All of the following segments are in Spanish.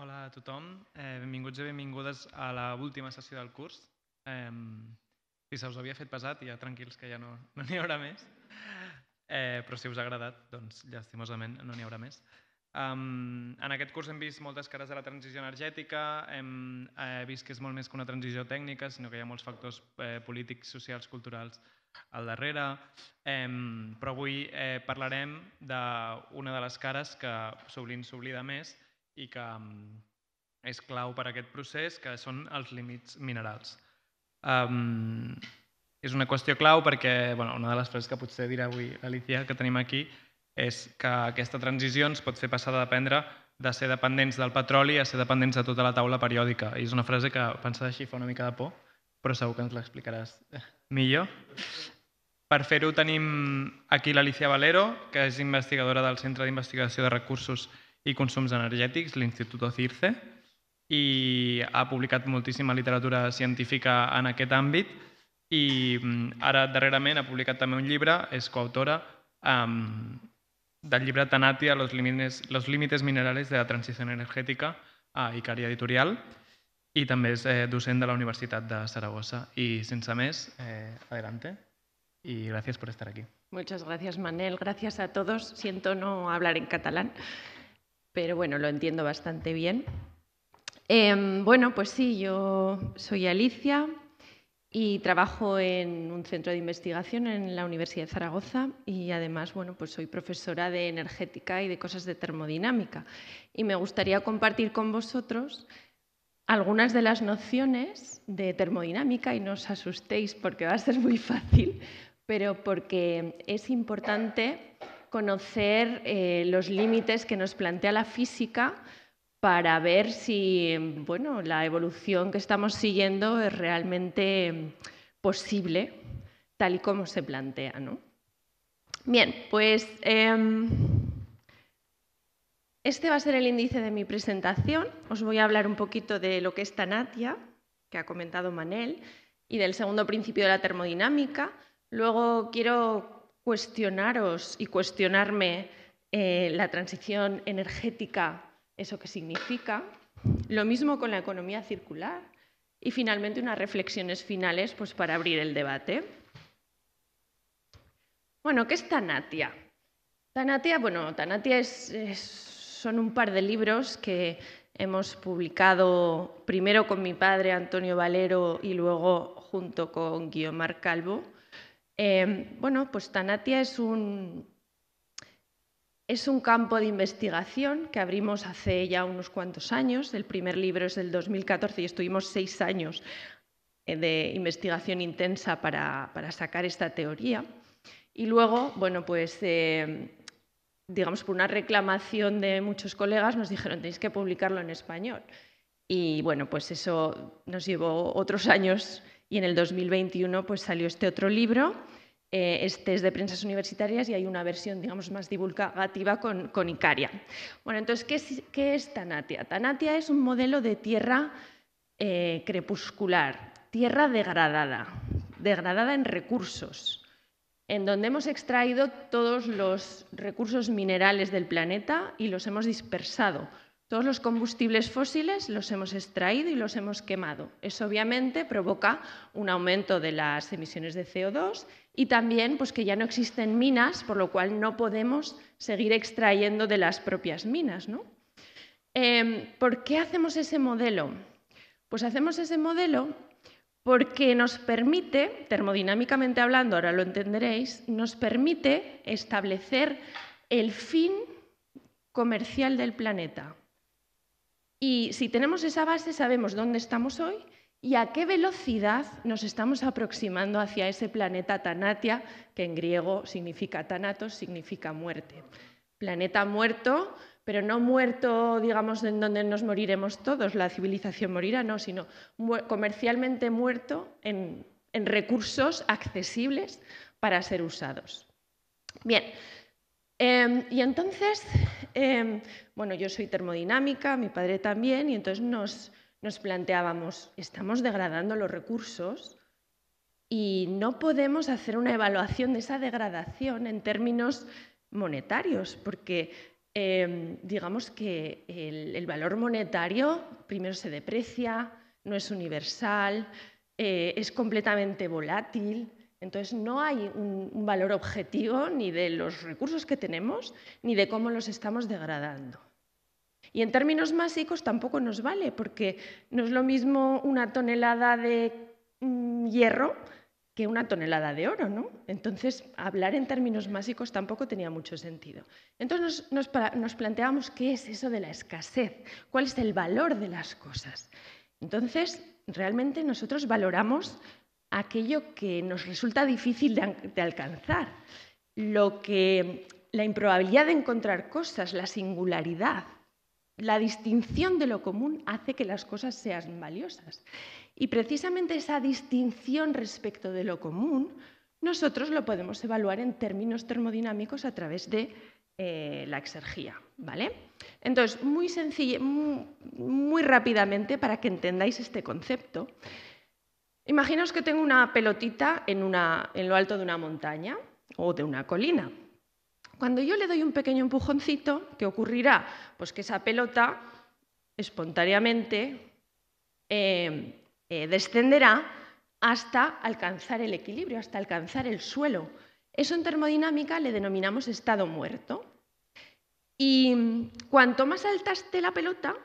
Hola a tothom, eh, benvinguts i benvingudes a la última sessió del curs. si se us havia fet pesat, ja tranquils que ja no n'hi haurà més. Eh, però si us ha agradat, doncs llestimosament no n'hi haurà més. en aquest curs hem vist moltes cares de la transició energètica, hem eh, vist que és molt més que una transició tècnica, sinó que hi ha molts factors eh, polítics, socials, culturals al darrere. però avui eh, parlarem d'una de les cares que sovint s'oblida més, i que mm, és clau per a aquest procés, que són els límits minerals. Um, és una qüestió clau perquè bueno, una de les frases que potser dirà avui l'Alicia, que tenim aquí, és que aquesta transició ens pot fer passar de dependre de ser dependents del petroli a ser dependents de tota la taula periòdica. I és una frase que, pensada així, fa una mica de por, però segur que ens l'explicaràs millor. Per fer-ho tenim aquí l'Alicia Valero, que és investigadora del Centre d'Investigació de Recursos i consums energètics, l'Institut CIRCE, i ha publicat moltíssima literatura científica en aquest àmbit i mm, ara darrerament ha publicat també un llibre, és coautora, um, del llibre Tanatia, los límites, los límites minerales de la transició energètica a Icària Editorial i també és eh, docent de la Universitat de Saragossa. I sense més, eh, adelante i gràcies per estar aquí. Moltes gràcies, Manel. Gràcies a tots. Siento no hablar en català. pero bueno, lo entiendo bastante bien. Em, bueno, pues sí, yo soy Alicia y trabajo en un centro de investigación en la Universidad de Zaragoza y además, bueno, pues soy profesora de energética y de cosas de termodinámica. Y me gustaría compartir con vosotros algunas de las nociones de termodinámica y no os asustéis porque va a ser muy fácil, pero porque es importante conocer eh, los límites que nos plantea la física para ver si bueno, la evolución que estamos siguiendo es realmente posible tal y como se plantea. Bien, pues em, este va a ser el índice de mi presentación. Os voy a hablar un poquito de lo que es Tanatia, que ha comentado Manel, y del segundo principio de la termodinámica. Luego quiero cuestionaros y cuestionarme eh, la transición energética, eso que significa. Lo mismo con la economía circular. Y finalmente unas reflexiones finales pues, para abrir el debate. Bueno, ¿qué es Tanatia? Tanatia, bueno, Tanatia son un par de libros que hemos publicado primero con mi padre Antonio Valero y luego junto con Guiomar Calvo Em, bueno, pues Tanatia es un, es un campo de investigación que abrimos hace ya unos cuantos años. El primer libro es del 2014 y estuvimos seis años eh, de investigación intensa para, sacar esta teoría. Y luego, bueno, pues em, digamos por una reclamación de muchos colegas nos dijeron tenéis que publicarlo en español. Y bueno, pues eso nos llevó otros años y en el 2021 pues, salió este otro libro, eh, este es de prensas universitarias y hay una versión, digamos, más divulgativa con, Icaria. Bueno, entonces, ¿qué es, Tanatia? Tanatia es un modelo de tierra eh, crepuscular, tierra degradada, degradada en recursos, en donde hemos extraído todos los recursos minerales del planeta y los hemos dispersado, todos los combustibles fósiles los hemos extraído y los hemos quemado. Eso obviamente provoca un aumento de las emisiones de CO2 y también pues, que ya no existen minas, por lo cual no podemos seguir extrayendo de las propias minas. ¿no? Em, ¿Por qué hacemos ese modelo? Pues hacemos ese modelo porque nos permite, termodinámicamente hablando, ahora lo entenderéis, nos permite establecer el fin comercial del planeta. Y si tenemos esa base, sabemos dónde estamos hoy y a qué velocidad nos estamos aproximando hacia ese planeta Tanatia, que en griego significa Tanatos, significa muerte. Planeta muerto, pero no muerto, digamos, en donde nos moriremos todos, la civilización morirá, no, sino comercialmente muerto en, en recursos accesibles para ser usados. Bien, Em, y entonces, em, bueno, yo soy termodinámica, mi padre también, y entonces nos, planteábamos, estamos degradando los recursos y no podemos hacer una evaluación de esa degradación en términos monetarios, porque em, digamos que el, valor monetario primero se deprecia, no es universal, eh, es completamente volátil, entonces, no hay un, valor objetivo ni de los recursos que tenemos ni de cómo los estamos degradando. Y en términos másicos tampoco nos vale, porque no es lo mismo una tonelada de mm, hierro que una tonelada de oro, ¿no? Entonces, hablar en términos másicos tampoco tenía mucho sentido. Entonces, nos, nos planteábamos qué es eso de la escasez, cuál es el valor de las cosas. Entonces, realmente nosotros valoramos aquello que nos resulta difícil de, alcanzar, lo que la improbabilidad de encontrar cosas, la singularidad, la distinción de lo común hace que las cosas sean valiosas. Y precisamente esa distinción respecto de lo común, nosotros lo podemos evaluar en términos termodinámicos a través de eh, la exergía. ¿vale? Entonces, muy, muy rápidamente, para que entendáis este concepto, Imaginaos que tengo una pelotita en, lo alto de una montaña o de una colina. Cuando yo le doy un pequeño empujoncito, ¿qué ocurrirá? Pues que esa pelota espontáneamente em, eh, descenderá hasta alcanzar el equilibrio, hasta alcanzar el suelo. Eso en termodinámica le denominamos estado muerto. Y cuanto más alta esté la pelota,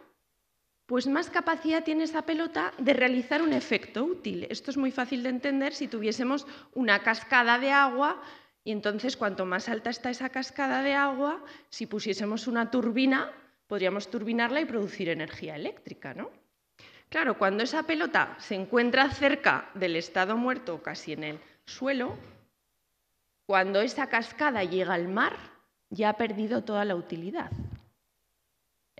pues más capacidad tiene esa pelota de realizar un efecto útil. Esto es muy fácil de entender si tuviésemos una cascada de agua y entonces cuanto más alta está esa cascada de agua, si pusiésemos una turbina, podríamos turbinarla y producir energía eléctrica, Claro, cuando esa pelota se encuentra cerca del estado muerto, casi en el suelo, cuando esa cascada llega al mar, ya ha perdido toda la utilidad.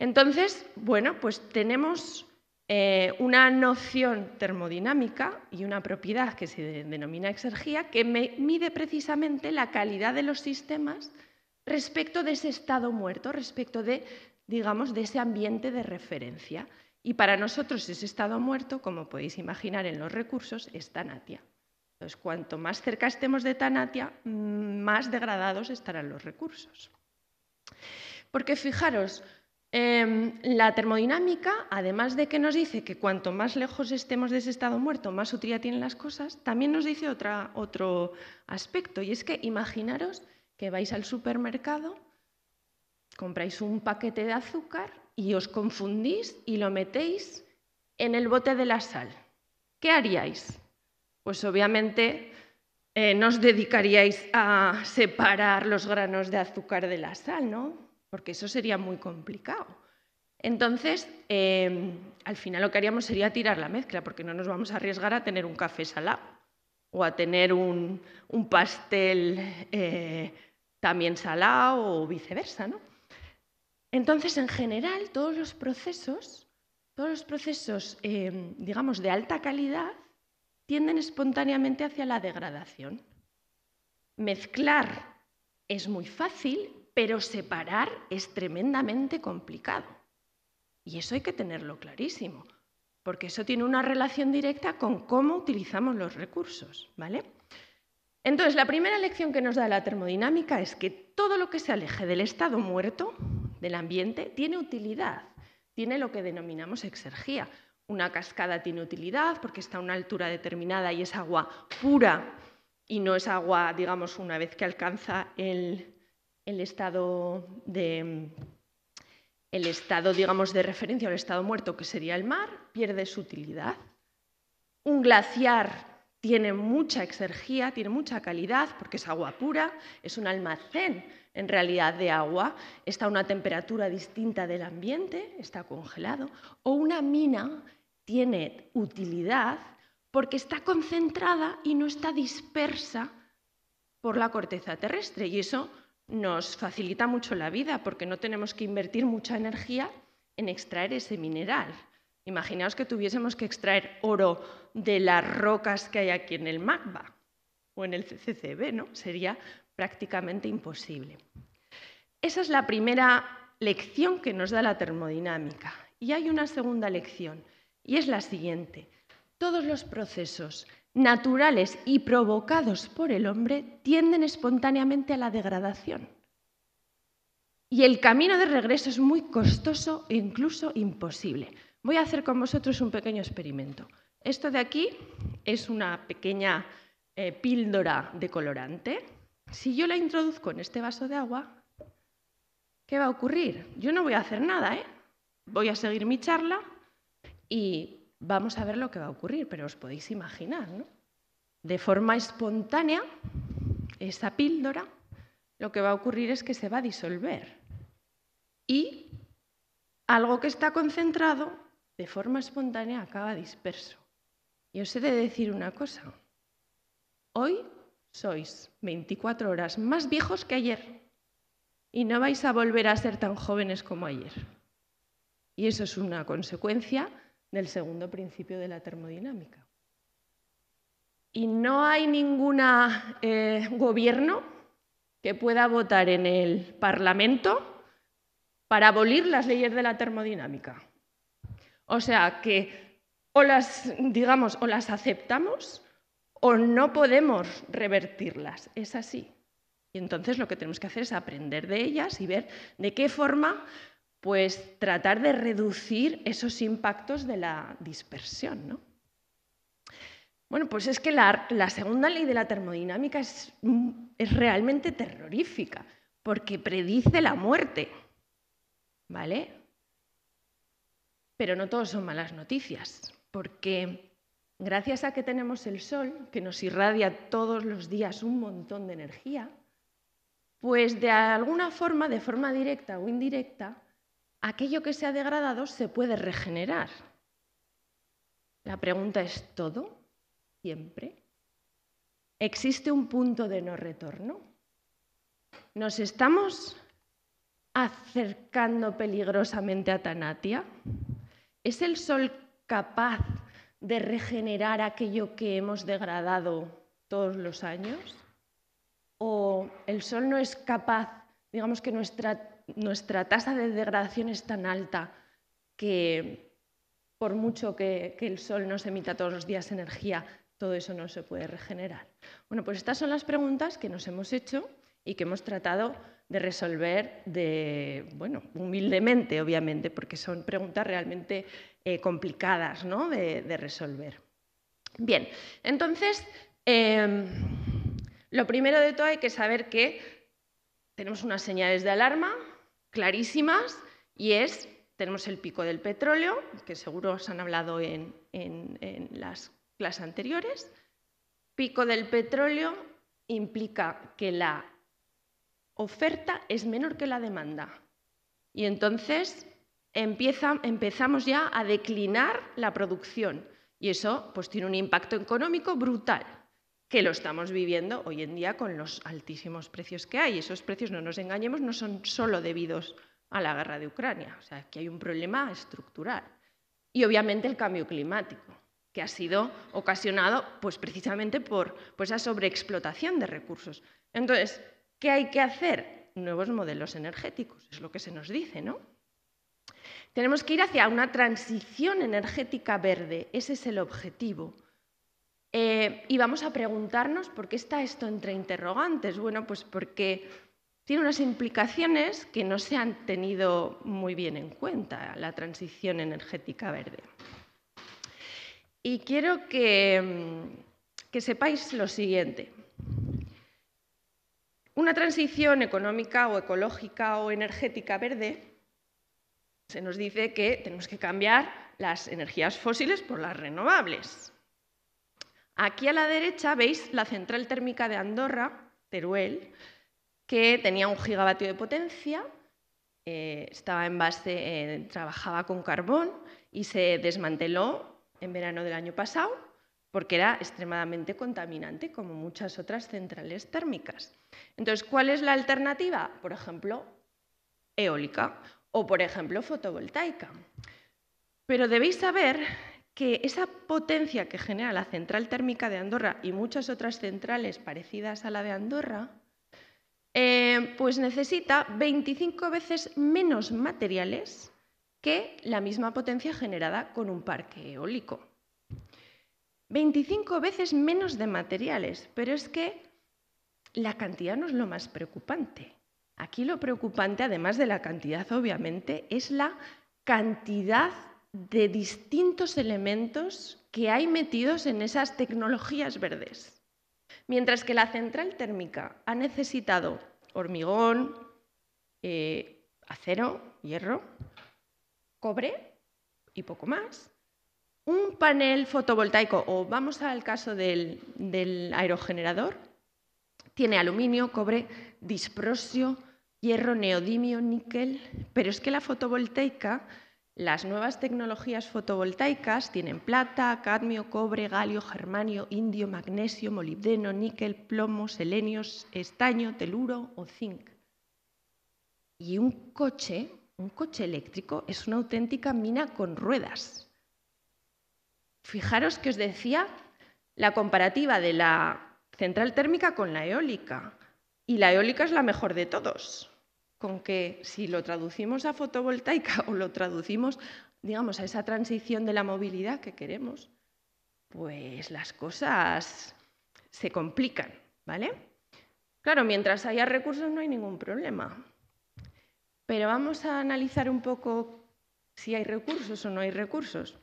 Entonces, bueno, pues tenemos eh, una noción termodinámica y una propiedad que se denomina exergía que mide precisamente la calidad de los sistemas respecto de ese estado muerto, respecto de, digamos, de ese ambiente de referencia. Y para nosotros ese estado muerto, como podéis imaginar en los recursos, es tanatia. Entonces, cuanto más cerca estemos de tanatia, más degradados estarán los recursos. Porque fijaros, Em, la termodinámica, además de que nos dice que cuanto más lejos estemos de ese estado muerto, más utilidad tienen las cosas, también nos dice otro aspecto, y es que imaginaros que vais al supermercado, compráis un paquete de azúcar y os confundís y lo metéis en el bote de la sal. ¿Qué haríais? Pues obviamente eh, nos dedicaríais a separar los granos de azúcar de la sal, ¿no? porque eso sería muy complicado. Entonces, em, al final lo que haríamos sería tirar la mezcla, porque no nos vamos a arriesgar a tener un café salado o a tener un, pastel eh, también salado o viceversa. ¿no? Entonces, en general, todos los procesos, todos los procesos, em, digamos, de alta calidad, tienden espontáneamente hacia la degradación. Mezclar es muy fácil pero separar es tremendamente complicado. Y eso hay que tenerlo clarísimo, porque eso tiene una relación directa con cómo utilizamos los recursos, ¿vale? Entonces, la primera lección que nos da la termodinámica es que todo lo que se aleje del estado muerto, del ambiente, tiene utilidad, tiene lo que denominamos exergía. Una cascada tiene utilidad porque está a una altura determinada y es agua pura y no es agua, digamos, una vez que alcanza el, el estado de el estado, digamos, de referencia al estado muerto, que sería el mar, pierde su utilidad. Un glaciar tiene mucha exergía, tiene mucha calidad, porque es agua pura, es un almacén en realidad de agua, está a una temperatura distinta del ambiente, está congelado, o una mina tiene utilidad porque está concentrada y no está dispersa por la corteza terrestre, y eso nos facilita mucho la vida porque no tenemos que invertir mucha energía en extraer ese mineral. Imaginaos que tuviésemos que extraer oro de las rocas que hay aquí en el magba o en el CCCB, ¿no? Sería prácticamente imposible. Esa es la primera lección que nos da la termodinámica. Y hay una segunda lección, y es la siguiente. Todos los procesos naturales y provocados por el hombre tienden espontáneamente a la degradación. Y el camino de regreso es muy costoso e incluso imposible. Voy a hacer con vosotros un pequeño experimento. Esto de aquí es una pequeña eh, píldora de colorante. Si yo la introduzco en este vaso de agua, ¿qué va a ocurrir? Yo no voy a hacer nada, ¿eh? Voy a seguir mi charla y vamos a ver lo que va a ocurrir, pero os podéis imaginar, ¿no? De forma espontánea, esa píldora lo que va a ocurrir es que se va a disolver y algo que está concentrado de forma espontánea acaba disperso. Y os he de decir una cosa, hoy sois 24 horas más viejos que ayer y no vais a volver a ser tan jóvenes como ayer. Y eso es una consecuencia del segundo principio de la termodinámica. Y no hay ningún eh, gobierno que pueda votar en el Parlamento para abolir las leyes de la termodinámica. O sea que o las, digamos, o las aceptamos o no podemos revertirlas. Es así. Y entonces lo que tenemos que hacer es aprender de ellas y ver de qué forma pues tratar de reducir esos impactos de la dispersión. Bueno, pues es que la, segunda ley de la termodinámica es, es realmente terrorífica, porque predice la muerte, ¿vale? Pero no todos son malas noticias, porque gracias a que tenemos el sol, que nos irradia todos los días un montón de energía, pues de alguna forma, de forma directa o indirecta, aquello que se ha degradado se puede regenerar. La pregunta es, ¿todo? ¿Siempre? ¿Existe un punto de no retorno? ¿Nos estamos acercando peligrosamente a Tanatia? ¿Es el sol capaz de regenerar aquello que hemos degradado todos los años? ¿O el sol no es capaz, digamos que nuestra nuestra tasa de degradación es tan alta que por mucho que, el sol nos emita todos los días energía, todo eso no se puede regenerar. Bueno, pues estas son las preguntas que nos hemos hecho y que hemos tratado de resolver de, bueno, humildemente, obviamente, porque son preguntas realmente eh, complicadas ¿no? de, resolver. Bien, entonces, em, lo primero de todo hay que saber que tenemos unas señales de alarma, clarísimas y es, tenemos el pico del petróleo, que seguro os han hablado en, las clases anteriores. Pico del petróleo implica que la oferta es menor que la demanda. Y entonces empezamos ya a declinar la producción. Y eso pues, tiene un impacto económico brutal que lo estamos viviendo hoy en día con los altísimos precios que hay. Esos precios, no nos engañemos, no son solo debidos a la guerra de Ucrania. O sea, que hay un problema estructural. Y obviamente el cambio climático, que ha sido ocasionado pues, precisamente por, por pues, esa sobreexplotación de recursos. Entonces, ¿qué hay que hacer? Nuevos modelos energéticos, es lo que se nos dice, ¿no? Tenemos que ir hacia una transición energética verde, ese es el objetivo. Eh, y vamos a preguntarnos por qué está esto entre interrogantes. Bueno, pues porque tiene unas implicaciones que no se han tenido muy bien en cuenta, la transición energética verde. Y quiero que, mm, que sepáis lo siguiente. Una transición económica o ecológica o energética verde se nos dice que tenemos que cambiar las energías fósiles por las renovables. Aquí a la derecha veis la central térmica de Andorra, Teruel, que tenía un gigavatio de potencia, eh, estaba en base, eh, trabajaba con carbón y se desmanteló en verano del año pasado porque era extremadamente contaminante, como muchas otras centrales térmicas. Entonces, ¿cuál es la alternativa? Por ejemplo, eólica o, por ejemplo, fotovoltaica. Pero debéis saber que esa potencia que genera la central térmica de Andorra y muchas otras centrales parecidas a la de Andorra, eh, pues necesita 25 veces menos materiales que la misma potencia generada con un parque eólico. 25 veces menos de materiales, pero es que la cantidad no es lo más preocupante. Aquí lo preocupante, además de la cantidad, obviamente, es la cantidad de distintos elementos que hay metidos en esas tecnologías verdes. Mientras que la central térmica ha necesitado hormigón, eh, acero, hierro, cobre y poco más, un panel fotovoltaico, o vamos al caso del aerogenerador, tiene aluminio, cobre, disprosio, hierro, neodimio, níquel, pero es que la fotovoltaica las nuevas tecnologías fotovoltaicas tienen plata, cadmio, cobre, galio, germanio, indio, magnesio, molibdeno, níquel, plomo, selenio, estaño, teluro o zinc. Y un coche, un coche eléctrico, es una auténtica mina con ruedas. Fijaros que os decía la comparativa de la central térmica con la eólica. Y la eólica es la mejor de todos con que si lo traducimos a fotovoltaica o lo traducimos, digamos, a esa transición de la movilidad que queremos, pues las cosas se complican, ¿vale? Claro, mientras haya recursos no hay ningún problema. Pero vamos a analizar un poco si hay recursos o no hay recursos.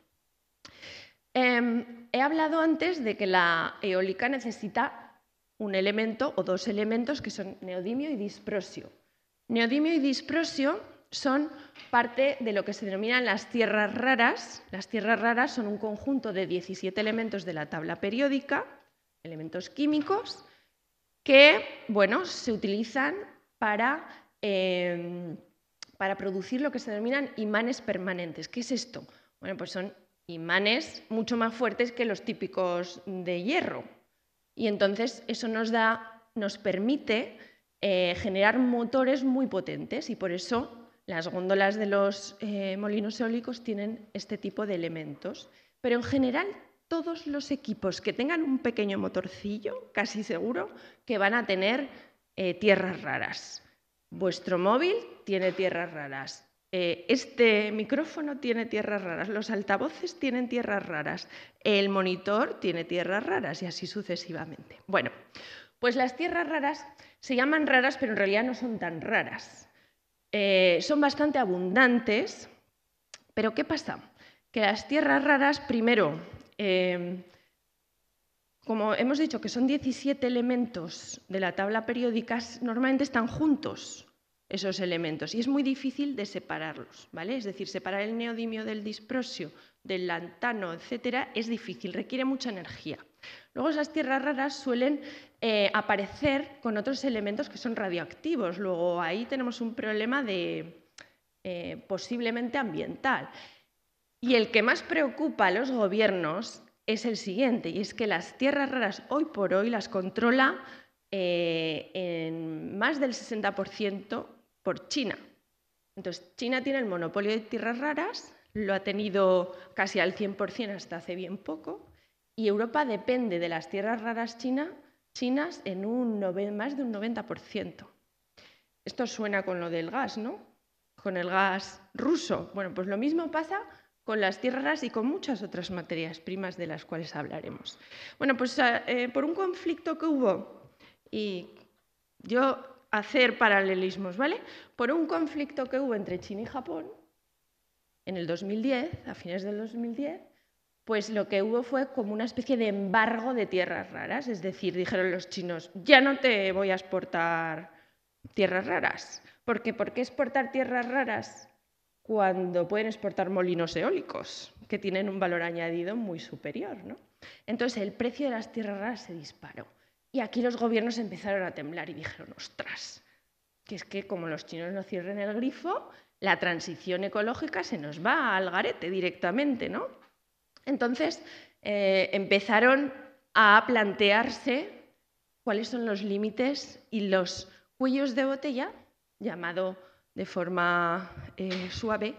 Em, he hablado antes de que la eólica necesita un elemento o dos elementos que son neodimio y disprosio. Neodimio y disprosio son parte de lo que se denominan las tierras raras. Las tierras raras son un conjunto de 17 elementos de la tabla periódica, elementos químicos, que bueno, se utilizan para, em, para producir lo que se denominan imanes permanentes. ¿Qué es esto? Bueno, pues son imanes mucho más fuertes que los típicos de hierro. Y entonces eso nos da, nos permite eh, generar motores muy potentes y por eso las góndolas de los eh, molinos eólicos tienen este tipo de elementos. Pero en general todos los equipos que tengan un pequeño motorcillo, casi seguro, que van a tener eh, tierras raras. Vuestro móvil tiene tierras raras. este micrófono tiene tierras raras, los altavoces tienen tierras raras, el monitor tiene tierras raras y así sucesivamente. Bueno, pues las tierras raras se llaman raras, pero en realidad no son tan raras. Eh, son bastante abundantes, pero ¿qué pasa? Que las tierras raras, primero, em, como hemos dicho que son 17 elementos de la tabla periódica, normalmente están juntos esos elementos y es muy difícil de separarlos, ¿vale? Es decir, separar el neodimio del disprosio, del lantano, etcétera, es difícil, requiere mucha energía. Luego esas tierras raras suelen eh, aparecer con otros elementos que son radioactivos. Luego ahí tenemos un problema de eh, posiblemente ambiental. Y el que más preocupa a los gobiernos es el siguiente, y es que las tierras raras hoy por hoy las controla eh, en más del 60% por China. Entonces, China tiene el monopolio de tierras raras, lo ha tenido casi al 100% hasta hace bien poco, y Europa depende de las tierras raras china, chinas en un más de un 90%. Esto suena con lo del gas, ¿no? Con el gas ruso. Bueno, pues lo mismo pasa con las tierras y con muchas otras materias primas de las cuales hablaremos. Bueno, pues ah, eh, por un conflicto que hubo, y yo hacer paralelismos, ¿vale? Por un conflicto que hubo entre China y Japón en el 2010, a fines del 2010, pues lo que hubo fue como una especie de embargo de tierras raras, es decir, dijeron los chinos, ya no te voy a exportar tierras raras, porque ¿por qué exportar tierras raras cuando pueden exportar molinos eólicos, que tienen un valor añadido muy superior? ¿no? Entonces el precio de las tierras raras se disparó y aquí los gobiernos empezaron a temblar y dijeron, ostras, que es que como los chinos no cierren el grifo, la transición ecológica se nos va al garete directamente, ¿no? Entonces eh, empezaron a plantearse cuáles son los límites y los cuellos de botella, llamado de forma eh, suave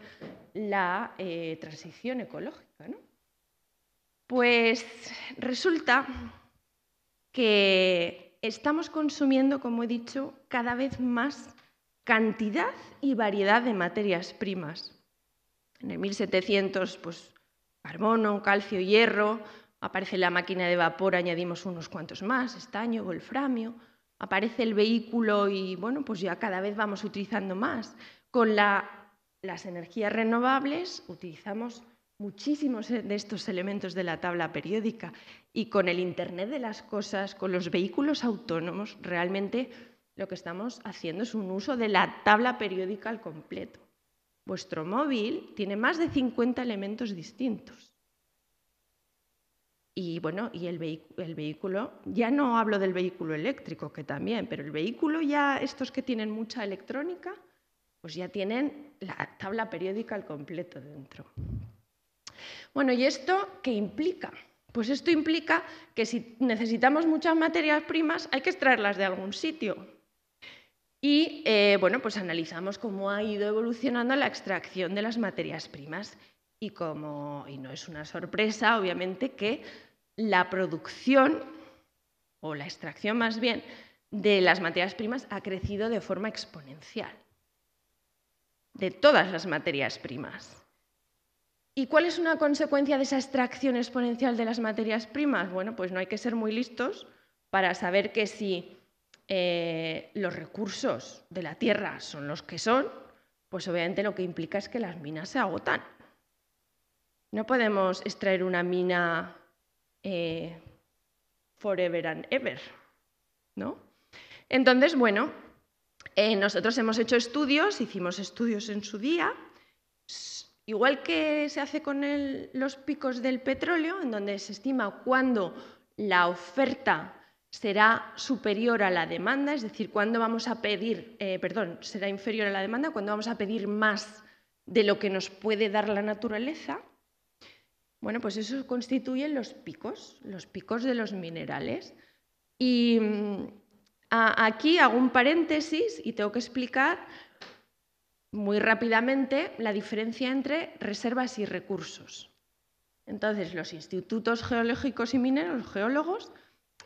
la eh, transición ecológica. Pues resulta que estamos consumiendo, como he dicho, cada vez más cantidad y variedad de materias primas. En el 1700, pues carbono, calcio, hierro, aparece la máquina de vapor, añadimos unos cuantos más, estaño, wolframio, aparece el vehículo y bueno, pues ya cada vez vamos utilizando más. Con las energías renovables utilizamos muchísimos e, de estos elementos de la tabla periódica y con el Internet de las Cosas, con los vehículos autónomos, realmente lo que estamos haciendo es un uso de la tabla periódica al completo. Vuestro móvil tiene más de 50 elementos distintos. Y bueno, y el, vehículo, ya no hablo del vehículo eléctrico, que también, pero el vehículo ya, estos que tienen mucha electrónica, pues ya tienen la tabla periódica al completo dentro. Bueno, ¿y esto qué implica? Pues esto implica que si necesitamos muchas materias primas, hay que extraerlas de algún sitio. Y eh, bueno, pues analizamos cómo ha ido evolucionando la extracción de las materias primas. Y, como, y no es una sorpresa, obviamente, que la producción, o la extracción más bien, de las materias primas ha crecido de forma exponencial. De todas las materias primas. ¿Y cuál es una consecuencia de esa extracción exponencial de las materias primas? Bueno, pues no hay que ser muy listos para saber que si eh, los recursos de la tierra son los que son, pues obviamente lo que implica es que las minas se agotan. No podemos extraer una mina eh, forever and ever, ¿no? Entonces, bueno, eh, nosotros hemos hecho estudios, hicimos estudios en su día, igual que se hace con los picos del petróleo, en donde se estima cuándo la oferta será superior a la demanda, es decir, cuando vamos a pedir, eh, perdón, será inferior a la demanda, cuando vamos a pedir más de lo que nos puede dar la naturaleza, bueno, pues eso constituye los picos, los picos de los minerales. Y mm, aquí hago un paréntesis y tengo que explicar muy rápidamente la diferencia entre reservas y recursos. Entonces, los institutos geológicos y mineros, los geólogos,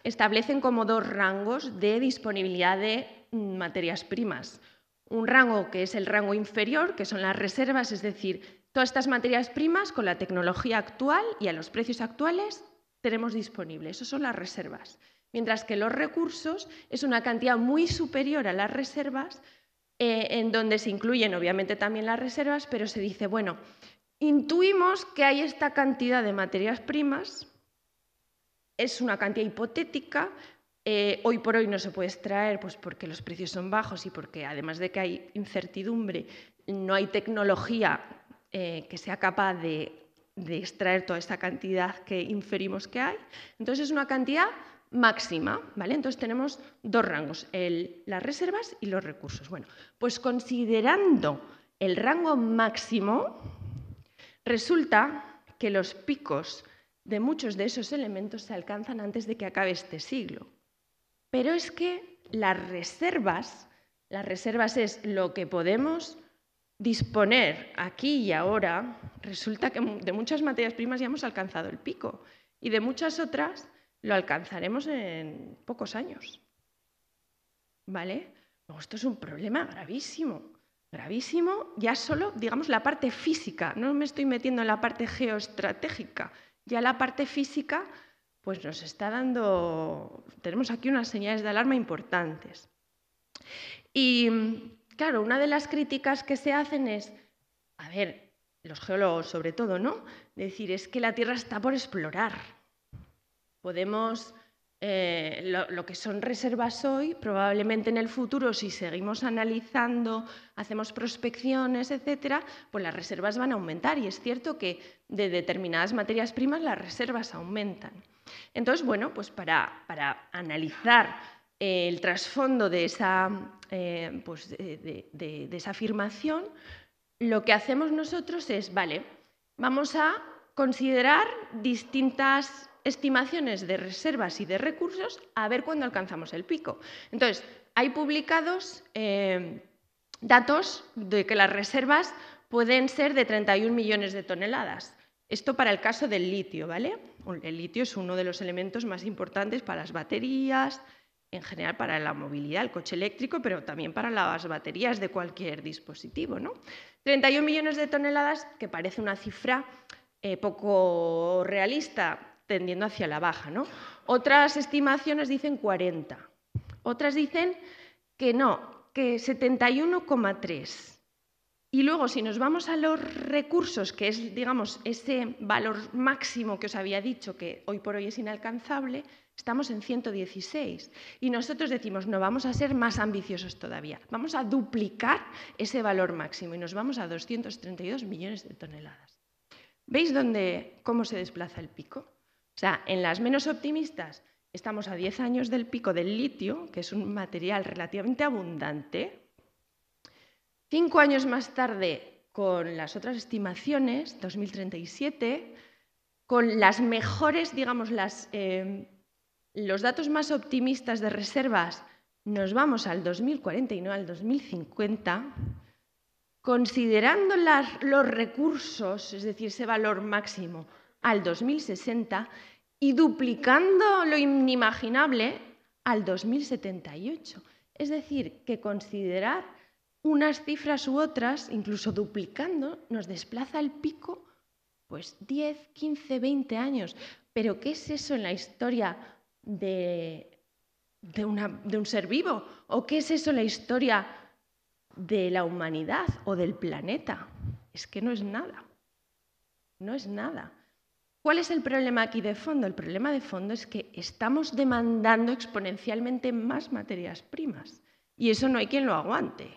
establecen como dos rangos de disponibilidad de mm, materias primas. Un rango que es el rango inferior, que son las reservas, es decir, todas estas materias primas con la tecnología actual y a los precios actuales tenemos disponibles. eso son las reservas. Mientras que los recursos es una cantidad muy superior a las reservas, eh, en donde se incluyen obviamente también las reservas, pero se dice, bueno, intuimos que hay esta cantidad de materias primas, es una cantidad hipotética. Eh, hoy por hoy no se puede extraer pues, porque los precios son bajos y porque además de que hay incertidumbre, no hay tecnología eh, que sea capaz de, extraer toda esta cantidad que inferimos que hay. Entonces es una cantidad máxima, ¿vale? Entonces tenemos dos rangos, las reservas y los recursos. Bueno, pues considerando el rango máximo, resulta que los picos de muchos de esos elementos se alcanzan antes de que acabe este siglo. Pero es que las reservas, las reservas es lo que podemos disponer aquí y ahora, resulta que de muchas materias primas ya hemos alcanzado el pico y de muchas otras lo alcanzaremos en pocos años. ¿Vale? esto es un problema gravísimo, gravísimo, ya solo, digamos, la parte física, no me estoy metiendo en la parte geoestratégica, ya la parte física, pues nos está dando, tenemos aquí unas señales de alarma importantes. Y claro, una de las críticas que se hacen es, a ver, los geólogos sobre todo, ¿no? Decir, es que la Tierra está por explorar. Podemos eh, lo, que son reservas hoy, probablemente en el futuro, si seguimos analizando, hacemos prospecciones, etcétera, pues las reservas van a aumentar. Y es cierto que de determinadas materias primas las reservas aumentan. Entonces, bueno, pues para, analizar eh, el trasfondo de esa, eh, pues de esa afirmación, lo que hacemos nosotros es, vale, vamos a considerar distintas estimaciones de reservas y de recursos a ver cuándo alcanzamos el pico. Entonces, hay publicados eh, datos de que las reservas pueden ser de 31 millones de toneladas. Esto para el caso del litio, ¿vale? El litio es uno de los elementos más importantes para las baterías, en general para la movilidad, el coche eléctrico, pero también para las baterías de cualquier dispositivo, ¿no? 31 millones de toneladas, que parece una cifra eh, poco realista, tendiendo hacia la baja. ¿no? Otras estimaciones dicen 40, otras dicen que no, que 71,3. Y luego, si nos vamos a los recursos, que es, digamos, ese valor máximo que os había dicho, que hoy por hoy es inalcanzable, estamos en 116. Y nosotros decimos, no, vamos a ser más ambiciosos todavía. Vamos a duplicar ese valor máximo y nos vamos a 232 millones de toneladas. ¿Veis dónde, cómo se desplaza el pico? O sea, en las menos optimistas estamos a 10 años del pico del litio, que es un material relativamente abundante. Cinco años más tarde, con las otras estimaciones, 2037, con las mejores, digamos, em, los datos más optimistas de reservas, nos vamos al 2040 2049, al 2050, considerando los recursos, es decir, ese valor máximo al 2060 y duplicando lo inimaginable al 2078. Es decir, que considerar unas cifras u otras, incluso duplicando, nos desplaza el pico pues 10, 15, 20 años. Pero ¿qué es eso en la historia de un ser vivo? ¿O qué es eso en la historia de la humanidad o del planeta? Es que no es nada. No es nada. ¿Cuál es el problema aquí de fondo? El problema de fondo es que estamos demandando exponencialmente más materias primas y eso no hay quien lo aguante.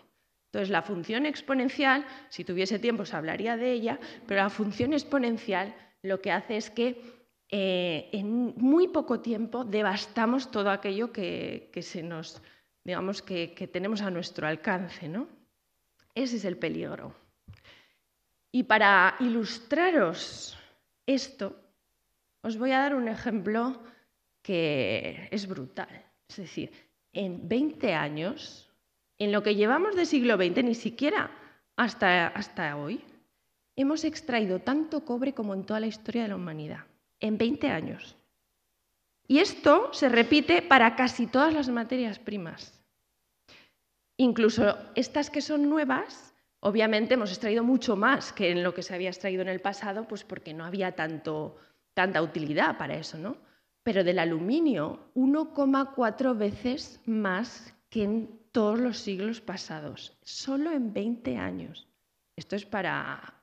Entonces, la función exponencial, si tuviese tiempo se hablaría de ella, pero la función exponencial lo que hace es que eh, en muy poco tiempo devastamos todo aquello que, se nos, digamos, que, tenemos a nuestro alcance. ¿no? Ese es el peligro. Y para ilustraros esto, os voy a dar un ejemplo que es brutal. Es decir, en 20 años, en lo que llevamos de siglo XX, ni siquiera hasta, hasta hoy, hemos extraído tanto cobre como en toda la historia de la humanidad. En 20 años. Y esto se repite para casi todas las materias primas. Incluso estas que son nuevas Obviamente hemos extraído mucho más que en lo que se había extraído en el pasado, pues porque no había tanta utilidad para eso, ¿no? Pero del aluminio, 1,4 veces más que en todos los siglos pasados, solo en 20 años. Esto es para,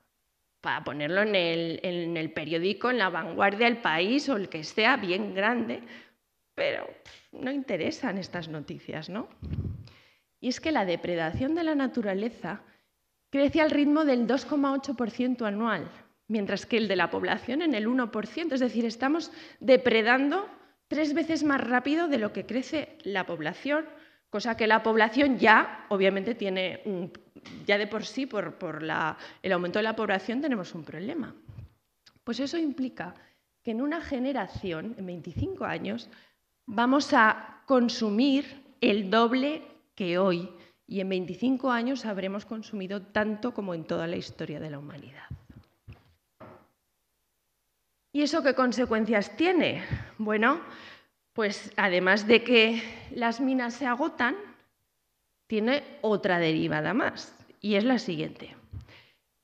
ponerlo en el, en el periódico, en la vanguardia del país o el que sea bien grande, pero no interesan estas noticias, ¿no? Y es que la depredación de la naturaleza crece al ritmo del 2,8% anual, mientras que el de la población en el 1%, es decir, estamos depredando tres veces más rápido de lo que crece la población, cosa que la población ya obviamente tiene, ya de por sí, por, el aumento de la población tenemos un problema. Pues eso implica que en una generación, en 25 años, vamos a consumir el doble que hoy y en 25 años habremos consumido tanto como en toda la historia de la humanidad. ¿Y eso qué consecuencias tiene? Bueno, pues además de que las minas se agotan, tiene otra derivada más, y es la siguiente.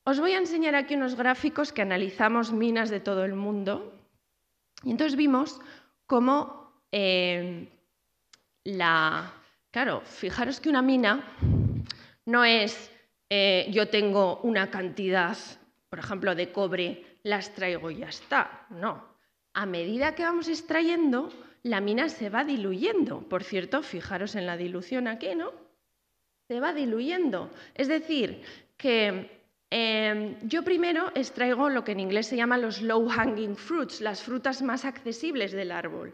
Os voy a enseñar aquí unos gráficos que analizamos minas de todo el mundo, y entonces vimos cómo eh, la Claro, fijaros que una mina no es eh, yo tengo una cantidad, por ejemplo, de cobre, las traigo y ya está. No. A medida que vamos extrayendo, la mina se va diluyendo. Por cierto, fijaros en la dilución aquí, ¿no? Se va diluyendo. Es decir, que em, yo primero extraigo lo que en inglés se llama los low hanging fruits, las frutas más accesibles del árbol.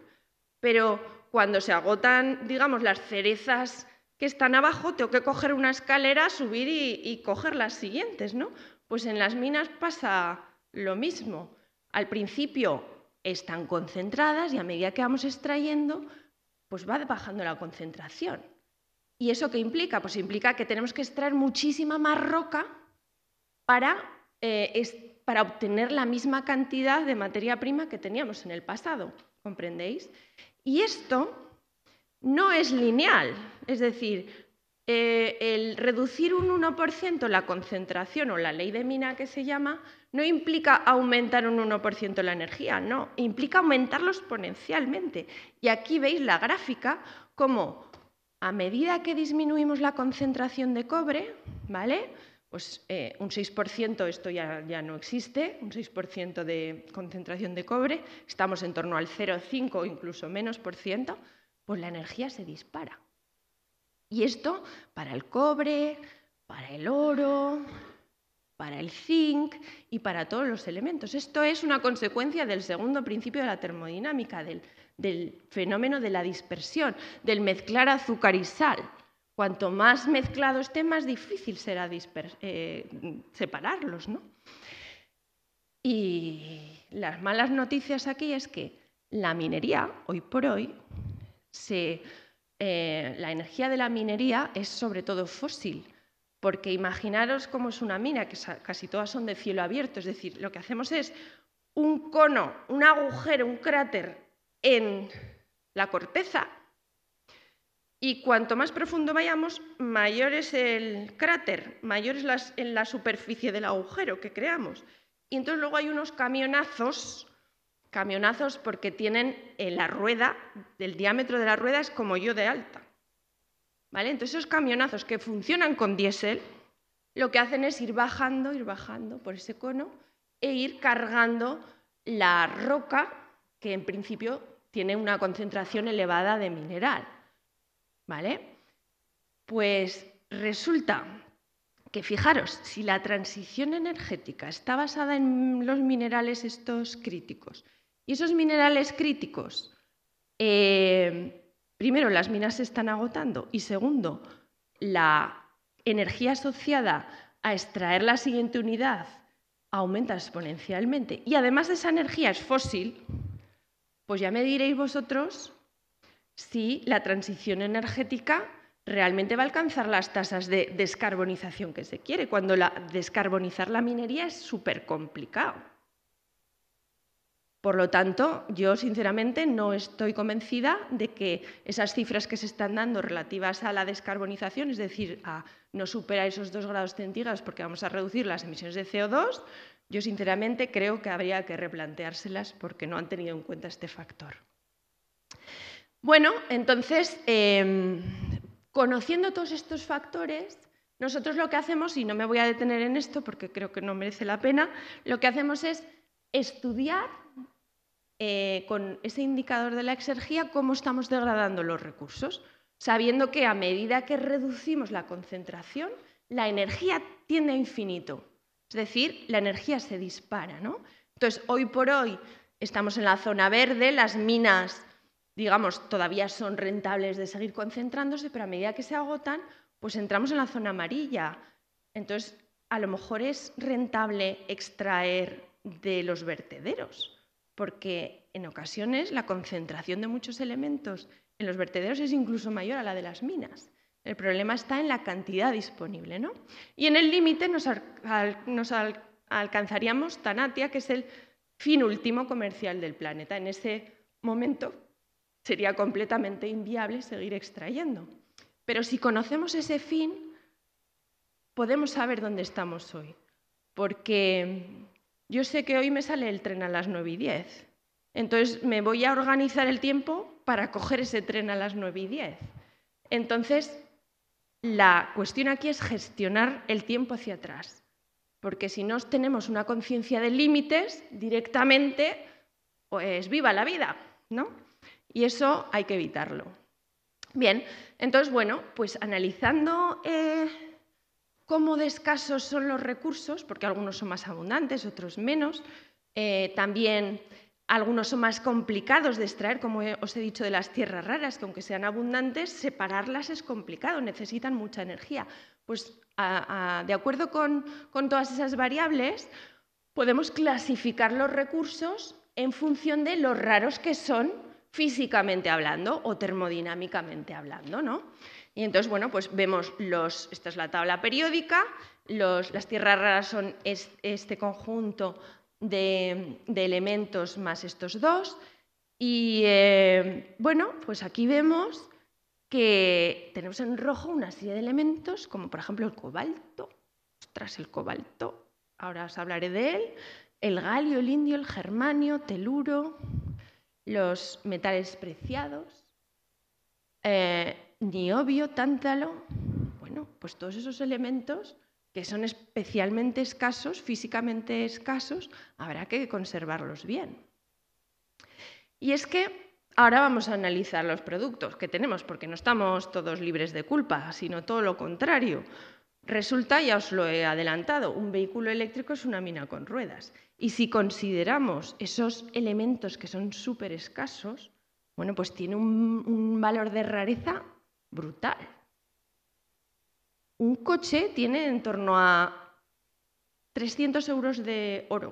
Pero cuando se agotan, digamos, las cerezas que están abajo, tengo que coger una escalera, subir y, coger las siguientes, ¿no? Pues en las minas pasa lo mismo. Al principio están concentradas y a medida que vamos extrayendo, pues va bajando la concentración. ¿Y eso qué implica? Pues implica que tenemos que extraer muchísima más roca para eh, obtener la misma cantidad de materia prima que teníamos en el pasado. ¿Comprendéis? Y esto no es lineal, es decir, eh, el reducir un 1% la concentración o la ley de mina que se llama, no implica aumentar un 1% la energía, no, implica aumentarlo exponencialmente. Y aquí veis la gráfica como a medida que disminuimos la concentración de cobre, ¿vale? pues eh, un 6%, esto ya, no existe, un 6% de concentración de cobre, estamos en torno al 0,5 o incluso menos por ciento, pues la energía se dispara. Y esto para el cobre, para el oro, para el zinc y para todos los elementos. Esto es una consecuencia del segundo principio de la termodinámica, del, del fenómeno de la dispersión, del mezclar azúcar y sal. Cuanto más mezclado esté, más difícil será eh, separarlos. ¿no? Y las malas noticias aquí es que la minería, hoy por hoy, eh, la energía de la minería es sobre todo fósil, porque imaginaros cómo es una mina, que casi todas son de cielo abierto, es decir, lo que hacemos es un cono, un agujero, un cráter en la corteza y cuanto más profundo vayamos, mayor es el cráter, mayor es la superficie del agujero que creamos. Y entonces luego hay unos camionazos, camionazos porque tienen eh, la rueda, el diámetro de la rueda es como yo de alta. ¿Vale? Entonces esos camionazos que funcionan con diésel, lo que hacen es ir bajando, ir bajando por ese cono e ir cargando la roca que en principio tiene una concentración elevada de mineral. ¿Vale? Pues resulta que fijaros, si la transición energética está basada en los minerales estos críticos, y esos minerales críticos, eh, primero, las minas se están agotando y segundo, la energía asociada a extraer la siguiente unidad aumenta exponencialmente y además de esa energía es fósil, pues ya me diréis vosotros si la transición energética realmente va a alcanzar las tasas de descarbonización que se quiere, cuando la, descarbonizar la minería es súper complicado. Por lo tanto, yo sinceramente no estoy convencida de que esas cifras que se están dando relativas a la descarbonización, es decir, a no superar esos 2 grados centígrados porque vamos a reducir las emisiones de CO2, yo sinceramente creo que habría que replanteárselas porque no han tenido en cuenta este factor. Bueno, entonces, em, conociendo todos estos factores, nosotros lo que hacemos, y no me voy a detener en esto porque creo que no merece la pena, lo que hacemos es estudiar eh, con ese indicador de la exergía cómo estamos degradando los recursos, sabiendo que a medida que reducimos la concentración, la energía tiende a infinito, es decir, la energía se dispara. ¿no? Entonces, hoy por hoy estamos en la zona verde, las minas digamos, todavía son rentables de seguir concentrándose, pero a medida que se agotan, pues entramos en la zona amarilla. Entonces, a lo mejor es rentable extraer de los vertederos, porque en ocasiones la concentración de muchos elementos en los vertederos es incluso mayor a la de las minas. El problema está en la cantidad disponible. ¿no? Y en el límite nos, alcanzaríamos Tanatia, que es el fin último comercial del planeta. En ese momento sería completamente inviable seguir extrayendo. Pero si conocemos ese fin, podemos saber dónde estamos hoy. Porque yo sé que hoy me sale el tren a las 9 y 10. Entonces me voy a organizar el tiempo para coger ese tren a las 9 y 10. Entonces, la cuestión aquí es gestionar el tiempo hacia atrás. Porque si no tenemos una conciencia de límites, directamente, es pues, viva la vida, ¿no? Y eso hay que evitarlo. Bien, entonces, bueno, pues analizando eh, cómo de escasos son los recursos, porque algunos son más abundantes, otros menos, eh, también algunos son más complicados de extraer, como os he dicho, de las tierras raras, que aunque sean abundantes, separarlas es complicado, necesitan mucha energía. Pues de acuerdo con, todas esas variables, podemos clasificar los recursos en función de lo raros que son físicamente hablando o termodinámicamente hablando, ¿no? Y entonces, bueno, pues vemos los, esta es la tabla periódica, las tierras raras son este conjunto de, elementos más estos dos. Y eh, bueno, pues aquí vemos que tenemos en rojo una serie de elementos, como por ejemplo el cobalto, tras el cobalto, ahora os hablaré de él, el galio, el indio, el germanio, teluro, los metales preciados, eh, niobio, tántalo, bueno, pues todos esos elementos que son especialmente escasos, físicamente escasos, habrá que conservarlos bien. Y es que ahora vamos a analizar los productos que tenemos, porque no estamos todos libres de culpa, sino todo lo contrario. Resulta, ya os lo he adelantado, un vehículo eléctrico es una mina con ruedas. Y si consideramos esos elementos que son súper escasos, bueno, pues tiene un, valor de rareza brutal. Un coche tiene en torno a 300 euros de oro.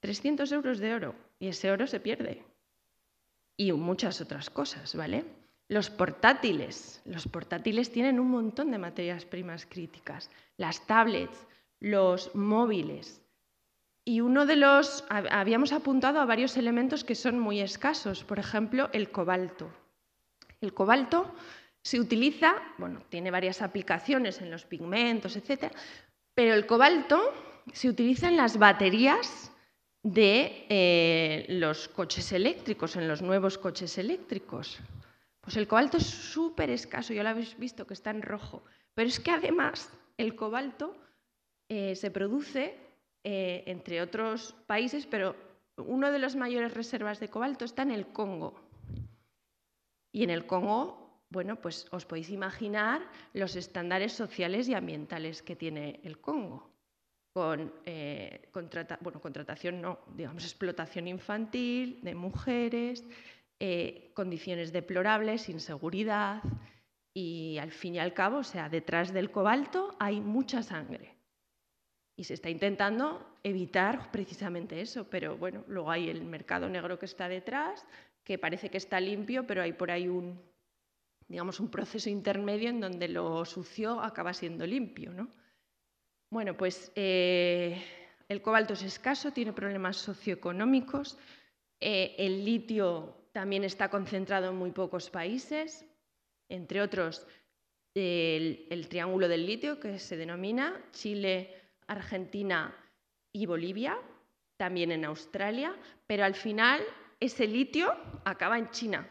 300 euros de oro. Y ese oro se pierde. Y muchas otras cosas, ¿vale? Los portátiles. Los portátiles tienen un montón de materias primas críticas. Las tablets, los móviles. Y uno de los. Habíamos apuntado a varios elementos que son muy escasos. Por ejemplo, el cobalto. El cobalto se utiliza, bueno, tiene varias aplicaciones en los pigmentos, etc. Pero el cobalto se utiliza en las baterías de eh, los coches eléctricos, en los nuevos coches eléctricos. Pues el cobalto es súper escaso, ya lo habéis visto que está en rojo. Pero es que además el cobalto eh, se produce eh, entre otros países, pero una de las mayores reservas de cobalto está en el Congo. Y en el Congo, bueno, pues os podéis imaginar los estándares sociales y ambientales que tiene el Congo. Con eh, contratación, no, digamos, explotación infantil de mujeres, eh, condiciones deplorables, inseguridad y al fin y al cabo, o sea, detrás del cobalto hay mucha sangre. Y se está intentando evitar precisamente eso, pero bueno, luego hay el mercado negro que está detrás, que parece que está limpio, pero hay por ahí un, digamos, un proceso intermedio en donde lo sucio acaba siendo limpio, Bueno, pues eh, el cobalto es escaso, tiene problemas socioeconómicos, eh, el litio también está concentrado en muy pocos países, entre otros el, Triángulo del Litio, que se denomina Chile, Argentina y Bolivia, también en Australia, pero al final ese litio acaba en China,